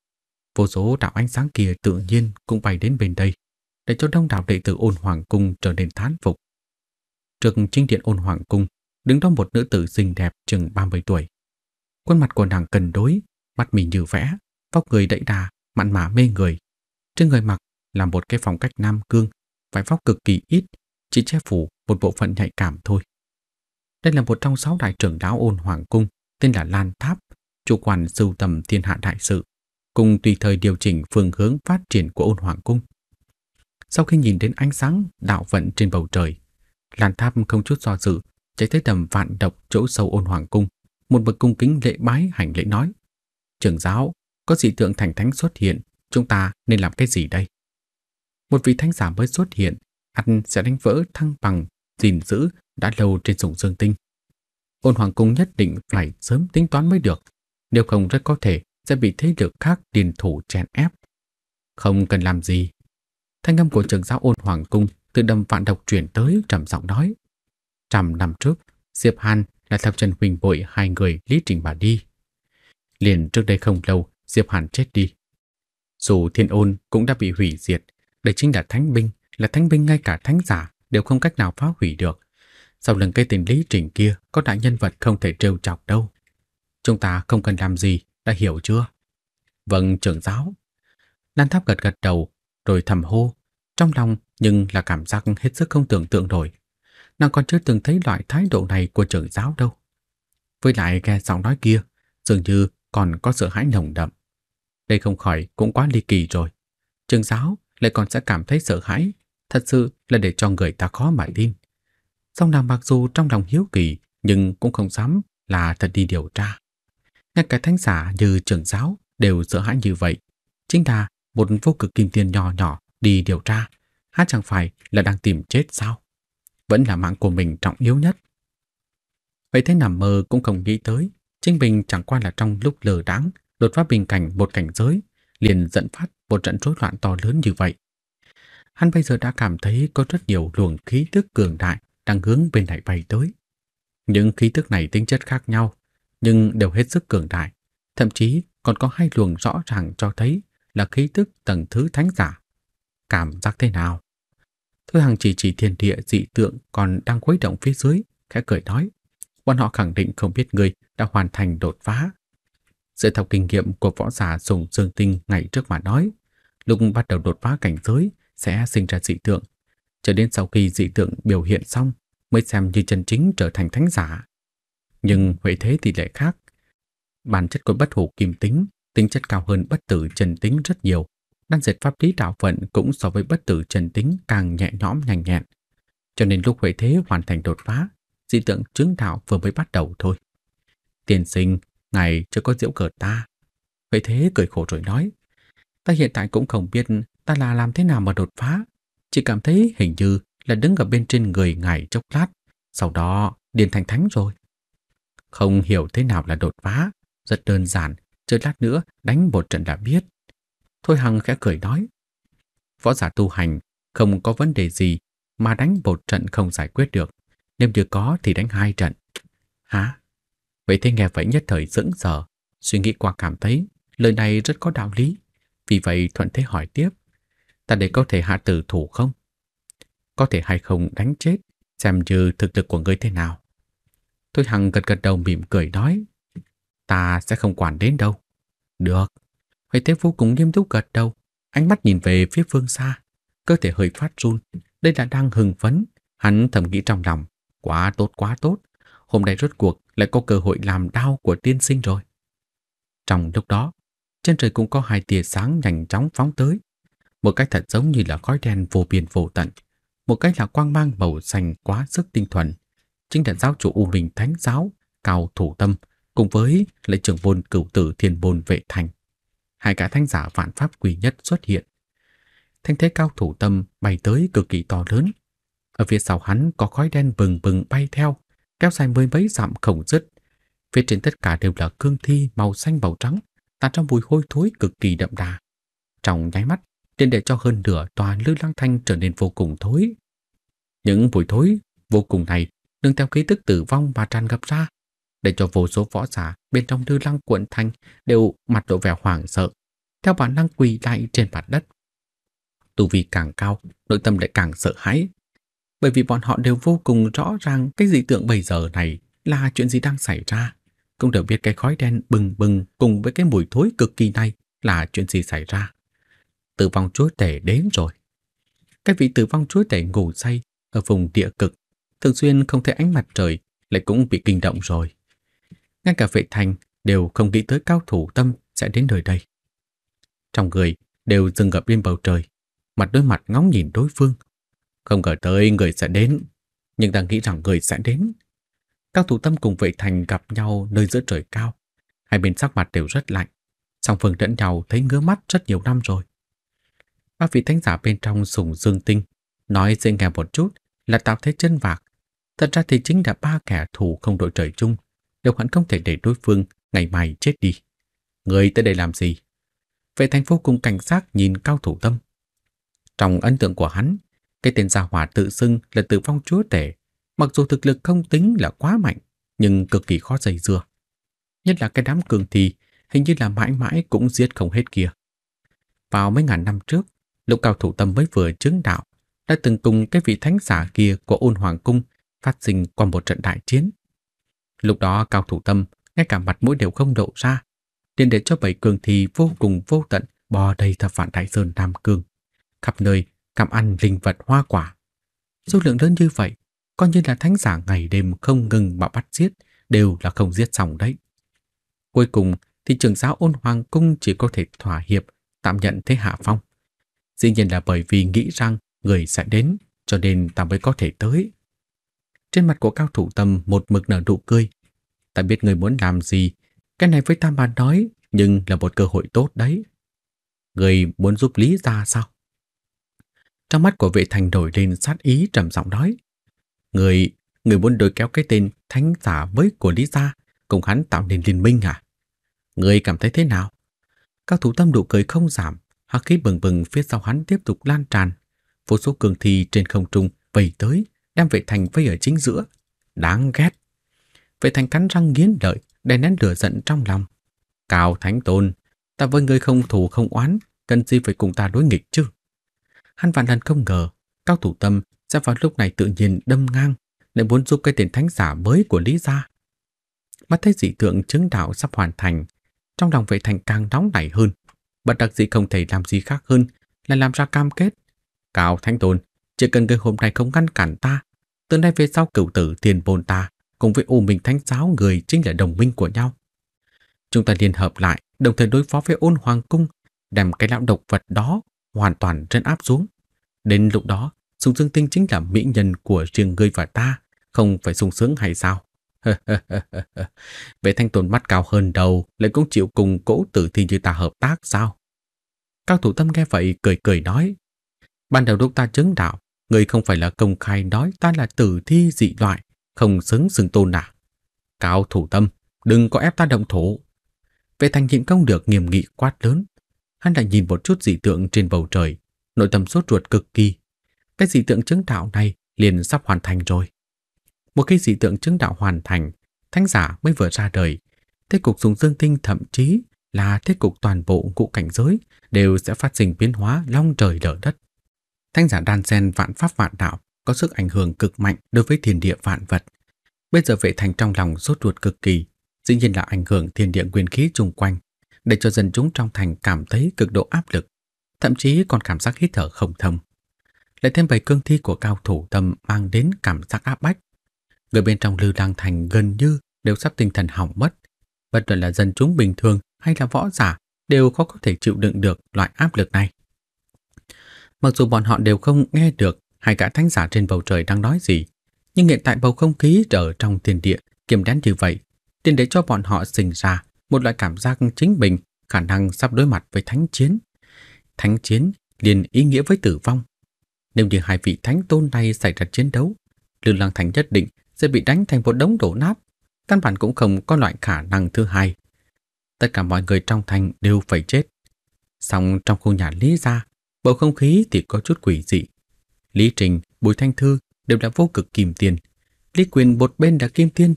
Vô số đạo ánh sáng kia tự nhiên cũng bay đến bên đây, để cho đông đảo đệ tử ôn hoàng cung trở nên thán phục. Trước chính điện ôn hoàng cung, đứng đó một nữ tử xinh đẹp chừng 30 tuổi. Khuôn mặt của nàng cân đối, mắt mình như vẽ, vóc người đẫy đà, mặn mà mê người. Trên người mặc là một cái phong cách nam cương, vải vóc cực kỳ ít, chỉ che phủ một bộ phận nhạy cảm thôi. Đây là một trong sáu đại trưởng đáo ôn hoàng cung, tên là Lan Tháp, chủ quản sưu tầm thiên hạ đại sự, cùng tùy thời điều chỉnh phương hướng phát triển của ôn hoàng cung. Sau khi nhìn đến ánh sáng đạo vận trên bầu trời, Lan Tháp không chút do dự, chạy tới tầm vạn độc chỗ sâu ôn hoàng cung, một bậc cung kính lễ bái hành lễ nói: "Trưởng giáo, có dị tượng thành thánh xuất hiện, chúng ta nên làm cái gì đây?" Một vị thánh giả mới xuất hiện, anh sẽ đánh vỡ thăng bằng gìn giữ đã lâu trên sủng dương tinh. Ôn Hoàng Cung nhất định phải sớm tính toán mới được, nếu không rất có thể sẽ bị thế lực khác điền thủ chèn ép. Không cần làm gì. Thanh âm của trưởng giáo Ôn Hoàng Cung từ đầm vạn độc chuyển tới trầm giọng nói. Trăm năm trước, Diệp Hàn là theo chân huynh bội hai người lý trình bà đi. Liền trước đây không lâu, Diệp Hàn chết đi. Dù thiên ôn cũng đã bị hủy diệt, đây chính là thánh binh, là thánh binh ngay cả thánh giả đều không cách nào phá hủy được. Sau lưng cái tình Lý Trình kia có đại nhân vật không thể trêu chọc đâu. Chúng ta không cần làm gì, đã hiểu chưa? Vâng, trưởng giáo. Lan Tháp gật gật đầu, rồi thầm hô. Trong lòng nhưng là cảm giác hết sức không tưởng tượng nổi. Nàng còn chưa từng thấy loại thái độ này của trưởng giáo đâu. Với lại nghe giọng nói kia, dường như còn có sự hãi nồng đậm. Đây không khỏi cũng quá ly kỳ rồi. Trưởng giáo lại còn sẽ cảm thấy sợ hãi thật sự là để cho người ta khó mà tin. Song nàng mặc dù trong lòng hiếu kỳ nhưng cũng không dám là thật đi điều tra. Ngay cả thánh giả như trưởng giáo đều sợ hãi như vậy. Chính là một vô cực kim tiền nhỏ nhỏ đi điều tra, hát chẳng phải là đang tìm chết sao? Vẫn là mạng của mình trọng yếu nhất. Vậy thế nằm mơ cũng không nghĩ tới, chính mình chẳng qua là trong lúc lờ đáng đột phá bình cảnh một cảnh giới, liền dẫn phát một trận rối loạn to lớn như vậy hắn bây giờ đã cảm thấy có rất nhiều luồng khí tức cường đại đang hướng bên này bay tới. Những khí tức này tính chất khác nhau, nhưng đều hết sức cường đại, thậm chí còn có hai luồng rõ ràng cho thấy là khí tức tầng thứ thánh giả. Cảm giác thế nào? Thôi hàng chỉ chỉ thiên địa dị tượng còn đang khuấy động phía dưới, khẽ cười nói. Bọn họ khẳng định không biết người đã hoàn thành đột phá. Dựa theo kinh nghiệm của võ giả dùng dương tinh ngày trước mà nói, lúc bắt đầu đột phá cảnh giới sẽ sinh ra dị tượng. Cho đến sau khi dị tượng biểu hiện xong mới xem như chân chính trở thành thánh giả. Nhưng huệ thế thì lại khác. Bản chất của bất hủ kim tính, tính chất cao hơn bất tử trần tính rất nhiều. Đan dệt pháp lý đạo phận cũng so với bất tử trần tính càng nhẹ nhõm nhanh nhẹn. Cho nên lúc huệ thế hoàn thành đột phá, dị tượng chứng đạo vừa mới bắt đầu thôi. Tiền sinh, ngài chưa có diễu cờ ta. Huệ thế cười khổ rồi nói, ta hiện tại cũng không biết ta là làm thế nào mà đột phá? Chỉ cảm thấy hình như là đứng ở bên trên người ngài chốc lát, sau đó điền thành thánh rồi. Không hiểu thế nào là đột phá, rất đơn giản, chơi lát nữa đánh một trận đã biết. Thôi Hằng khẽ cười nói, võ giả tu hành không có vấn đề gì mà đánh một trận không giải quyết được, nếu như có thì đánh hai trận. Hả? Vậy thế nghe vậy nhất thời dững giờ, suy nghĩ qua cảm thấy lời này rất có đạo lý, vì vậy thuận thế hỏi tiếp ta để có thể hạ tử thủ không? Có thể hay không đánh chết, xem như thực lực của ngươi thế nào. tôi Hằng gật gật đầu mỉm cười nói, ta sẽ không quản đến đâu. Được. Huệ Thế vô cùng nghiêm túc gật đầu, ánh mắt nhìn về phía phương xa, cơ thể hơi phát run, đây là đang hừng phấn, hắn thầm nghĩ trong lòng, quá tốt quá tốt, hôm nay rốt cuộc lại có cơ hội làm đau của tiên sinh rồi. Trong lúc đó, trên trời cũng có hai tia sáng nhanh chóng phóng tới, một cái thật giống như là khói đen vô biên vô tận, một cái là quang mang màu xanh quá sức tinh thuần, chính là giáo chủ U Minh Thánh giáo Cao Thủ Tâm cùng với lễ trưởng môn cửu tử Thiên môn Vệ Thành. Hai cả thanh giả vạn pháp quy nhất xuất hiện. Thanh thế Cao Thủ Tâm bay tới cực kỳ to lớn. Ở phía sau hắn có khói đen bừng bừng bay theo, kéo dài mười mấy dặm khổng dứt. Phía trên tất cả đều là cương thi màu xanh màu trắng, tạt trong mùi hôi thối cực kỳ đậm đà. Trong nháy mắt, nên để cho hơn nửa tòa lư lăng thanh trở nên vô cùng thối. Những mùi thối vô cùng này nương theo khí tức tử vong mà tràn ngập ra, để cho vô số võ giả bên trong lư lăng quận thanh đều mặt lộ vẻ hoảng sợ, theo bản năng quỳ lại trên mặt đất. Tu vi càng cao, nội tâm lại càng sợ hãi, bởi vì bọn họ đều vô cùng rõ ràng cái dị tượng bây giờ này là chuyện gì đang xảy ra, cũng đều biết cái khói đen bừng bừng cùng với cái mùi thối cực kỳ này là chuyện gì xảy ra tử vong chúa tể đến rồi. Các vị tử vong chúa tể ngủ say ở vùng địa cực, thường xuyên không thấy ánh mặt trời lại cũng bị kinh động rồi. Ngay cả vệ thành đều không nghĩ tới cao thủ tâm sẽ đến nơi đây. Trong người đều dừng gặp lên bầu trời, mặt đối mặt ngóng nhìn đối phương. Không ngờ tới người sẽ đến, nhưng đang nghĩ rằng người sẽ đến. Các thủ tâm cùng vệ thành gặp nhau nơi giữa trời cao. Hai bên sắc mặt đều rất lạnh. Song phương lẫn nhau thấy ngứa mắt rất nhiều năm rồi ba vị thánh giả bên trong sùng dương tinh, nói dễ nghe một chút là tạo thế chân vạc. Thật ra thì chính là ba kẻ thù không đội trời chung, đều hẳn không thể để đối phương ngày mai chết đi. Người tới đây làm gì? Vệ thành phố cùng cảnh sát nhìn cao thủ tâm. Trong ấn tượng của hắn, cái tên gia hỏa tự xưng là tử vong chúa tể, mặc dù thực lực không tính là quá mạnh, nhưng cực kỳ khó dày dưa. Nhất là cái đám cường thì hình như là mãi mãi cũng giết không hết kia. Vào mấy ngàn năm trước, Lục cao thủ tâm mới vừa chứng đạo đã từng cùng cái vị thánh giả kia của ôn hoàng cung phát sinh qua một trận đại chiến. Lúc đó cao thủ tâm ngay cả mặt mũi đều không lộ ra, liền để cho bảy cường thì vô cùng vô tận bò đầy thập vạn đại sơn Nam Cương, khắp nơi cảm ăn linh vật hoa quả. Số lượng lớn như vậy, coi như là thánh giả ngày đêm không ngừng mà bắt giết, đều là không giết xong đấy. Cuối cùng thì trưởng giáo ôn hoàng cung chỉ có thể thỏa hiệp, tạm nhận thế hạ phong. Dĩ nhiên là bởi vì nghĩ rằng người sẽ đến, cho nên ta mới có thể tới. Trên mặt của cao thủ tâm một mực nở nụ cười. Ta biết người muốn làm gì, cái này với ta mà nói, nhưng là một cơ hội tốt đấy. Người muốn giúp Lý ra sao? Trong mắt của vệ thành nổi lên sát ý trầm giọng nói. Người, người muốn đối kéo cái tên thánh giả với của Lý gia cùng hắn tạo nên liên minh à? Người cảm thấy thế nào? Các thủ tâm đủ cười không giảm, hắc khí bừng bừng phía sau hắn tiếp tục lan tràn, vô số cường thi trên không trung vây tới, đem vệ thành vây ở chính giữa. Đáng ghét. Vệ thành cắn răng nghiến lợi, đè nén lửa giận trong lòng. cào Thánh Tôn, ta với ngươi không thù không oán, cần gì phải cùng ta đối nghịch chứ? Hắn vạn lần không ngờ, cao thủ tâm sẽ vào lúc này tự nhiên đâm ngang, lại muốn giúp cái tiền thánh giả mới của Lý gia. Mắt thấy dị tượng chứng đạo sắp hoàn thành, trong lòng vệ thành càng nóng nảy hơn bất đắc dĩ không thể làm gì khác hơn là làm ra cam kết. Cao Thánh Tôn, chỉ cần người hôm nay không ngăn cản ta, từ nay về sau cửu tử tiền bồn ta cùng với U Minh Thánh Giáo người chính là đồng minh của nhau. Chúng ta liên hợp lại, đồng thời đối phó với ôn hoàng cung, đem cái lão độc vật đó hoàn toàn trấn áp xuống. Đến lúc đó, Sùng Dương Tinh chính là mỹ nhân của riêng ngươi và ta, không phải sung sướng hay sao? Vậy thanh tồn mắt cao hơn đầu lại cũng chịu cùng cỗ tử thi như ta hợp tác sao? Cao thủ tâm nghe vậy cười cười nói. Ban đầu lúc ta chứng đạo, người không phải là công khai nói ta là tử thi dị loại, không xứng xưng tôn à. Cao thủ tâm, đừng có ép ta động thủ. Vệ thanh nhịn công được nghiêm nghị quát lớn. Hắn lại nhìn một chút dị tượng trên bầu trời, nội tâm sốt ruột cực kỳ. Cái dị tượng chứng đạo này liền sắp hoàn thành rồi. Một khi dị tượng chứng đạo hoàn thành, thánh giả mới vừa ra đời. Thế cục dùng dương tinh thậm chí là thế cục toàn bộ ngũ cảnh giới đều sẽ phát sinh biến hóa long trời lở đất. Thánh giả đan sen vạn pháp vạn đạo có sức ảnh hưởng cực mạnh đối với thiên địa vạn vật. Bây giờ vệ thành trong lòng rốt ruột cực kỳ, dĩ nhiên là ảnh hưởng thiên địa nguyên khí chung quanh, để cho dân chúng trong thành cảm thấy cực độ áp lực, thậm chí còn cảm giác hít thở không thông. Lại thêm bầy cương thi của cao thủ tâm mang đến cảm giác áp bách, Người bên trong Lư Đăng Thành gần như đều sắp tinh thần hỏng mất. Bất luận là dân chúng bình thường hay là võ giả đều khó có thể chịu đựng được loại áp lực này. Mặc dù bọn họ đều không nghe được hai gã thánh giả trên bầu trời đang nói gì, nhưng hiện tại bầu không khí trở trong tiền địa kiềm đén như vậy, tiền để cho bọn họ sinh ra một loại cảm giác chính mình khả năng sắp đối mặt với thánh chiến. Thánh chiến liền ý nghĩa với tử vong. Nếu như hai vị thánh tôn này xảy ra chiến đấu, Lưu Lăng Thành nhất định sẽ bị đánh thành một đống đổ nát, căn bản cũng không có loại khả năng thứ hai. Tất cả mọi người trong thành đều phải chết. Xong trong khu nhà Lý gia, bầu không khí thì có chút quỷ dị. Lý Trình, Bùi Thanh Thư đều đã vô cực kìm tiền. Lý Quyền một bên đã kim tiên.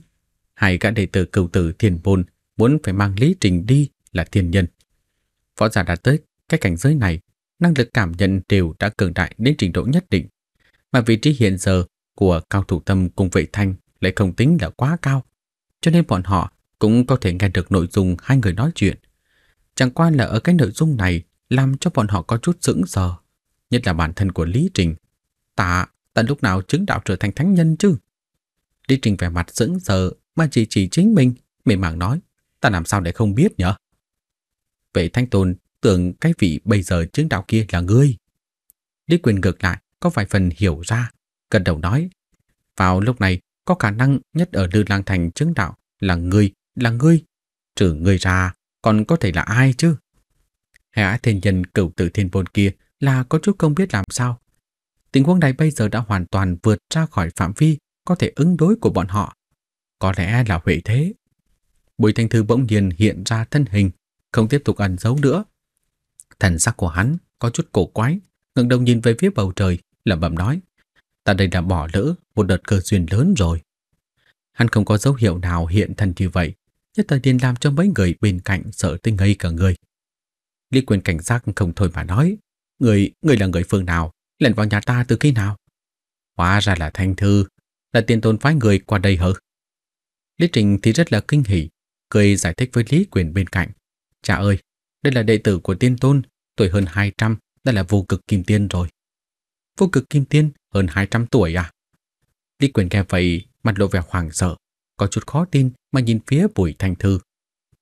Hai gã đệ tử cầu tử thiền môn muốn phải mang Lý Trình đi là thiên nhân. Võ giả đã tới cái cảnh giới này, năng lực cảm nhận đều đã cường đại đến trình độ nhất định. Mà vị trí hiện giờ của cao thủ tâm cùng vệ thanh lại không tính là quá cao, cho nên bọn họ cũng có thể nghe được nội dung hai người nói chuyện. Chẳng qua là ở cái nội dung này làm cho bọn họ có chút sững sờ, nhất là bản thân của Lý Trình. Tạ, tận lúc nào chứng đạo trở thành thánh nhân chứ? Lý Trình vẻ mặt sững sờ mà chỉ chỉ chính mình, mềm màng nói, ta làm sao để không biết nhở? vệ Thanh tôn tưởng cái vị bây giờ chứng đạo kia là ngươi. Lý Quyền ngược lại có vài phần hiểu ra, Gần đầu nói, vào lúc này có khả năng nhất ở Lư Lang Thành chứng đạo là ngươi, là ngươi. Trừ ngươi ra, còn có thể là ai chứ? Hả thiên nhân cửu tử thiên vôn kia là có chút không biết làm sao. Tình huống này bây giờ đã hoàn toàn vượt ra khỏi phạm vi có thể ứng đối của bọn họ. Có lẽ là huệ thế. Bùi Thanh Thư bỗng nhiên hiện ra thân hình, không tiếp tục ẩn giấu nữa. Thần sắc của hắn có chút cổ quái, ngẩng đầu nhìn về phía bầu trời, lẩm bẩm nói: ta đây đã bỏ lỡ một đợt cơ duyên lớn rồi. Hắn không có dấu hiệu nào hiện thân như vậy, nhất thời liền làm cho mấy người bên cạnh sợ tinh ngây cả người. Lý quyền cảnh giác không thôi mà nói, người, người là người phương nào, lẻn vào nhà ta từ khi nào? Hóa ra là thanh thư, là tiền tôn phái người qua đây hở? Lý Trình thì rất là kinh hỉ, cười giải thích với Lý quyền bên cạnh. Chà ơi, đây là đệ tử của tiên tôn, tuổi hơn 200, đã là vô cực kim tiên rồi vô cực kim tiên hơn 200 tuổi à? Lý Quyền nghe vậy, mặt lộ vẻ hoảng sợ, có chút khó tin mà nhìn phía Bùi Thanh Thư.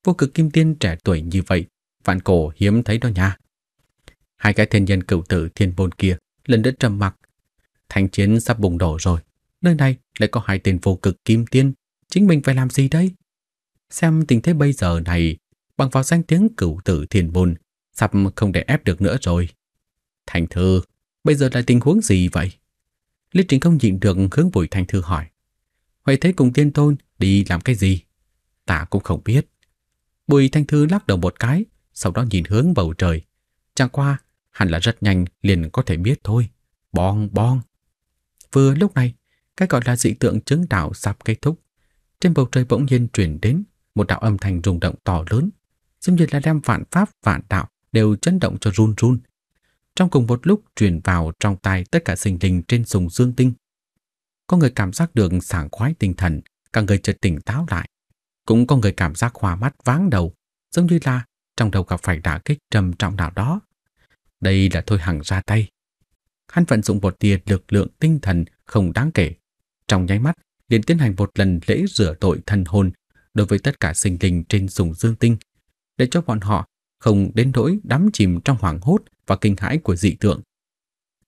Vô cực kim tiên trẻ tuổi như vậy, vạn cổ hiếm thấy đó nha. Hai cái thiên nhân cửu tử thiên bôn kia lần nữa trầm mặc. Thanh chiến sắp bùng đổ rồi, nơi này lại có hai tên vô cực kim tiên, chính mình phải làm gì đây? Xem tình thế bây giờ này, bằng vào danh tiếng cửu tử thiên bôn, sắp không để ép được nữa rồi. Thành thư, Bây giờ là tình huống gì vậy? Lý Trình không nhịn được hướng Bùi Thanh Thư hỏi. Huệ Thế cùng Tiên Tôn đi làm cái gì? Ta cũng không biết. Bùi Thanh Thư lắc đầu một cái, sau đó nhìn hướng bầu trời. Chẳng qua, hẳn là rất nhanh liền có thể biết thôi. Bong bong. Vừa lúc này, cái gọi là dị tượng chứng đạo sắp kết thúc. Trên bầu trời bỗng nhiên truyền đến một đạo âm thanh rung động to lớn, dường như là đem vạn pháp vạn đạo đều chấn động cho run run, trong cùng một lúc truyền vào trong tai tất cả sinh linh trên sùng dương tinh. Có người cảm giác được sảng khoái tinh thần, cả người chợt tỉnh táo lại. Cũng có người cảm giác hoa mắt váng đầu, giống như là trong đầu gặp phải đả kích trầm trọng nào đó. Đây là thôi hằng ra tay. Hắn vận dụng một tia lực lượng tinh thần không đáng kể. Trong nháy mắt, liền tiến hành một lần lễ rửa tội thần hồn đối với tất cả sinh linh trên sùng dương tinh để cho bọn họ không đến nỗi đắm chìm trong hoảng hốt và kinh hãi của dị tượng.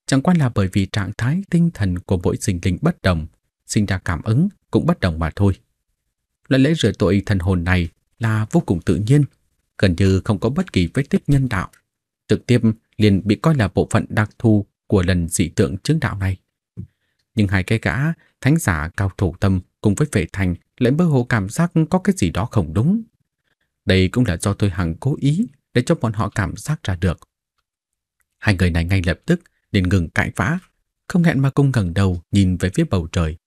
Chẳng qua là bởi vì trạng thái tinh thần của mỗi sinh linh bất đồng, sinh ra cảm ứng cũng bất đồng mà thôi. Lời lễ rửa tội thần hồn này là vô cùng tự nhiên, gần như không có bất kỳ vết tích nhân đạo. Trực tiếp liền bị coi là bộ phận đặc thù của lần dị tượng chứng đạo này. Nhưng hai cái gã, thánh giả cao thủ tâm cùng với vệ thành lại mơ hồ cảm giác có cái gì đó không đúng. Đây cũng là do tôi hằng cố ý để cho bọn họ cảm giác ra được. Hai người này ngay lập tức liền ngừng cãi vã, không hẹn mà cùng ngẩng đầu nhìn về phía bầu trời,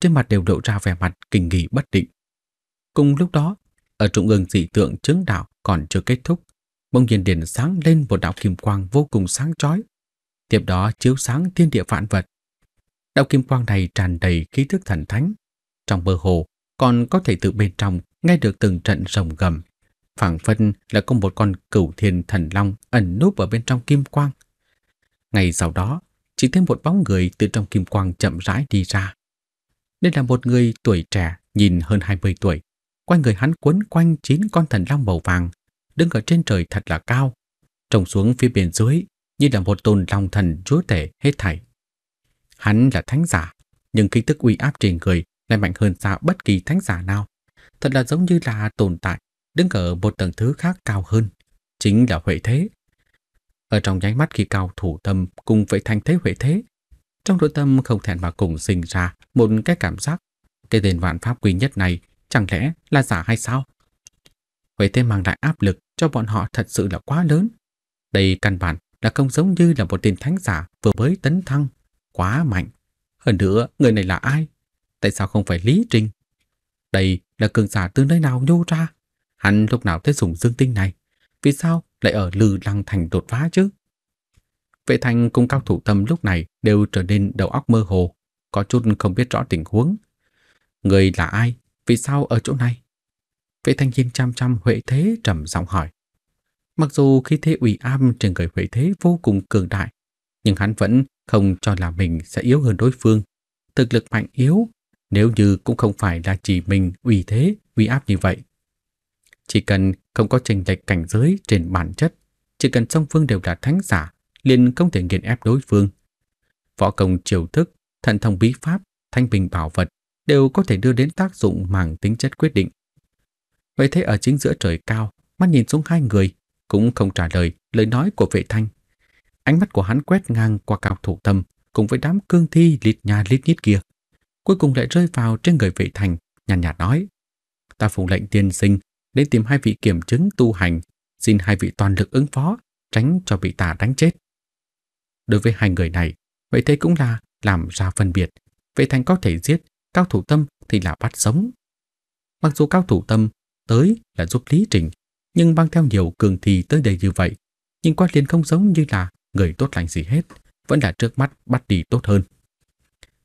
trên mặt đều lộ ra vẻ mặt kinh nghi bất định. Cùng lúc đó, ở trung ương dị tượng chứng đạo còn chưa kết thúc, bỗng nhiên điền sáng lên một đạo kim quang vô cùng sáng chói, tiếp đó chiếu sáng thiên địa vạn vật. Đạo kim quang này tràn đầy khí thức thần thánh, trong bờ hồ còn có thể từ bên trong nghe được từng trận rồng gầm phảng phân là có một con cửu thiên thần long ẩn núp ở bên trong kim quang. Ngày sau đó, chỉ thêm một bóng người từ trong kim quang chậm rãi đi ra. Đây là một người tuổi trẻ, nhìn hơn 20 tuổi. Quanh người hắn quấn quanh chín con thần long màu vàng, đứng ở trên trời thật là cao. Trông xuống phía bên dưới như là một tôn long thần chúa tể hết thảy. Hắn là thánh giả, nhưng khí tức uy áp trên người lại mạnh hơn xa bất kỳ thánh giả nào. Thật là giống như là tồn tại đứng ở một tầng thứ khác cao hơn, chính là Huệ Thế. Ở trong nháy mắt khi cao thủ tâm cùng với thanh thế Huệ Thế, trong nội tâm không thể mà cùng sinh ra một cái cảm giác cái tên vạn pháp quy nhất này chẳng lẽ là giả hay sao? Huệ Thế mang lại áp lực cho bọn họ thật sự là quá lớn. Đây căn bản là không giống như là một tên thánh giả vừa mới tấn thăng, quá mạnh. Hơn nữa, người này là ai? Tại sao không phải Lý Trinh? Đây là cường giả từ nơi nào nhô ra? Hắn lúc nào thích dùng dương tinh này Vì sao lại ở lư lăng thành đột phá chứ Vệ thành cùng cao thủ tâm lúc này Đều trở nên đầu óc mơ hồ Có chút không biết rõ tình huống Người là ai Vì sao ở chỗ này Vệ thanh nhìn chăm chăm Huệ Thế trầm giọng hỏi Mặc dù khi thế ủy am trên người Huệ Thế vô cùng cường đại Nhưng hắn vẫn không cho là mình sẽ yếu hơn đối phương Thực lực mạnh yếu Nếu như cũng không phải là chỉ mình ủy thế, ủy áp như vậy chỉ cần không có trình lệch cảnh giới trên bản chất, chỉ cần song phương đều là thánh giả, liền không thể nghiền ép đối phương. Võ công triều thức, thần thông bí pháp, thanh bình bảo vật đều có thể đưa đến tác dụng mang tính chất quyết định. Vậy thế ở chính giữa trời cao, mắt nhìn xuống hai người, cũng không trả lời lời nói của vệ thanh. Ánh mắt của hắn quét ngang qua cao thủ tâm cùng với đám cương thi lịt nhà lít nhít kia. Cuối cùng lại rơi vào trên người vệ thành, nhàn nhạt, nhạt nói. Ta phụng lệnh tiên sinh đến tìm hai vị kiểm chứng tu hành, xin hai vị toàn lực ứng phó, tránh cho bị tà đánh chết. Đối với hai người này, vậy thế cũng là làm ra phân biệt. Vệ thành có thể giết, cao thủ tâm thì là bắt sống. Mặc dù cao thủ tâm tới là giúp lý trình, nhưng mang theo nhiều cường thì tới đây như vậy. Nhưng quan liền không giống như là người tốt lành gì hết, vẫn là trước mắt bắt đi tốt hơn.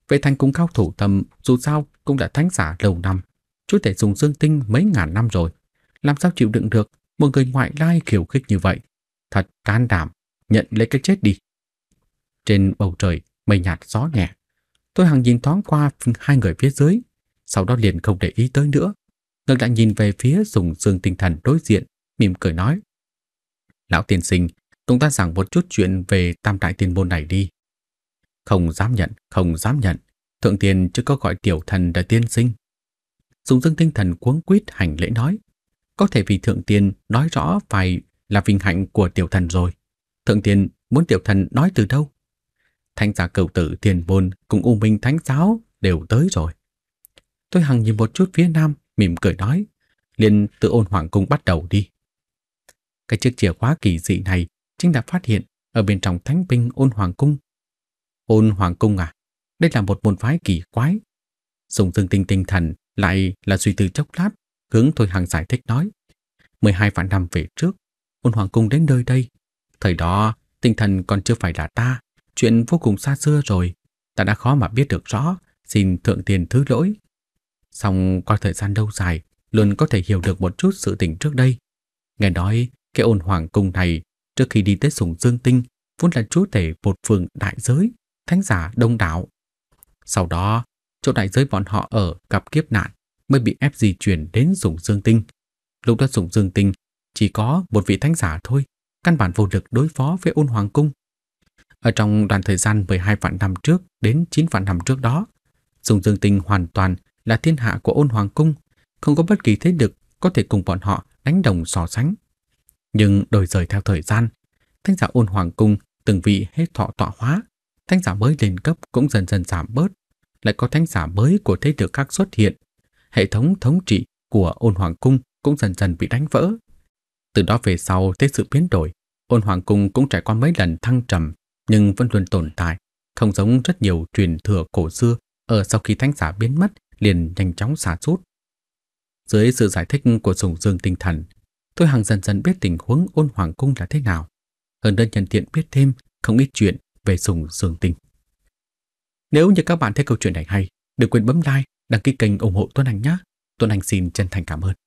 Vệ thành cùng cao thủ tâm dù sao cũng đã thánh giả lâu năm, chú thể dùng dương tinh mấy ngàn năm rồi, làm sao chịu đựng được một người ngoại lai khiêu khích như vậy. Thật can đảm, nhận lấy cái chết đi. Trên bầu trời, mây nhạt gió nhẹ. Tôi hằng nhìn thoáng qua hai người phía dưới, sau đó liền không để ý tới nữa. Ngược lại nhìn về phía dùng dương tinh thần đối diện, mỉm cười nói. Lão tiên sinh, chúng ta giảng một chút chuyện về tam đại tiên môn này đi. Không dám nhận, không dám nhận. Thượng tiền chưa có gọi tiểu thần là tiên sinh. Dùng dương tinh thần cuống quýt hành lễ nói có thể vì thượng tiên nói rõ phải là vinh hạnh của tiểu thần rồi. Thượng tiên muốn tiểu thần nói từ đâu? Thánh giả cầu tử tiền bôn cùng U Minh Thánh giáo đều tới rồi. Tôi hằng nhìn một chút phía nam, mỉm cười nói, liền tự ôn hoàng cung bắt đầu đi. Cái chiếc chìa khóa kỳ dị này chính là phát hiện ở bên trong thánh binh ôn hoàng cung. Ôn hoàng cung à? Đây là một môn phái kỳ quái. Dùng dương tinh tinh thần lại là suy tư chốc lát Hướng Thôi Hằng giải thích nói 12 vạn năm về trước Ôn Hoàng Cung đến nơi đây Thời đó tinh thần còn chưa phải là ta Chuyện vô cùng xa xưa rồi Ta đã khó mà biết được rõ Xin thượng tiền thứ lỗi Xong qua thời gian lâu dài Luôn có thể hiểu được một chút sự tình trước đây Nghe nói cái ôn hoàng cung này Trước khi đi tới sùng dương tinh Vốn là chúa tể một phường đại giới Thánh giả đông đảo Sau đó chỗ đại giới bọn họ ở gặp kiếp nạn mới bị ép di chuyển đến dùng dương tinh. Lúc đó dùng dương tinh chỉ có một vị thánh giả thôi, căn bản vô lực đối phó với ôn hoàng cung. Ở trong đoạn thời gian 12 vạn năm trước đến 9 vạn năm trước đó, dùng dương tinh hoàn toàn là thiên hạ của ôn hoàng cung, không có bất kỳ thế lực có thể cùng bọn họ đánh đồng so sánh. Nhưng đổi rời theo thời gian, thánh giả ôn hoàng cung từng vị hết thọ tọa hóa, thánh giả mới lên cấp cũng dần dần giảm bớt, lại có thánh giả mới của thế lực khác xuất hiện, hệ thống thống trị của ôn hoàng cung cũng dần dần bị đánh vỡ. Từ đó về sau thế sự biến đổi, ôn hoàng cung cũng trải qua mấy lần thăng trầm nhưng vẫn luôn tồn tại, không giống rất nhiều truyền thừa cổ xưa ở sau khi thánh giả biến mất liền nhanh chóng xả sút. Dưới sự giải thích của sùng dương tinh thần, tôi hàng dần dần biết tình huống ôn hoàng cung là thế nào. Hơn đơn nhân tiện biết thêm không ít chuyện về sùng dương tinh. Nếu như các bạn thấy câu chuyện này hay, đừng quên bấm like Đăng ký kênh ủng hộ Tuấn Anh nhé. Tuấn Anh xin chân thành cảm ơn.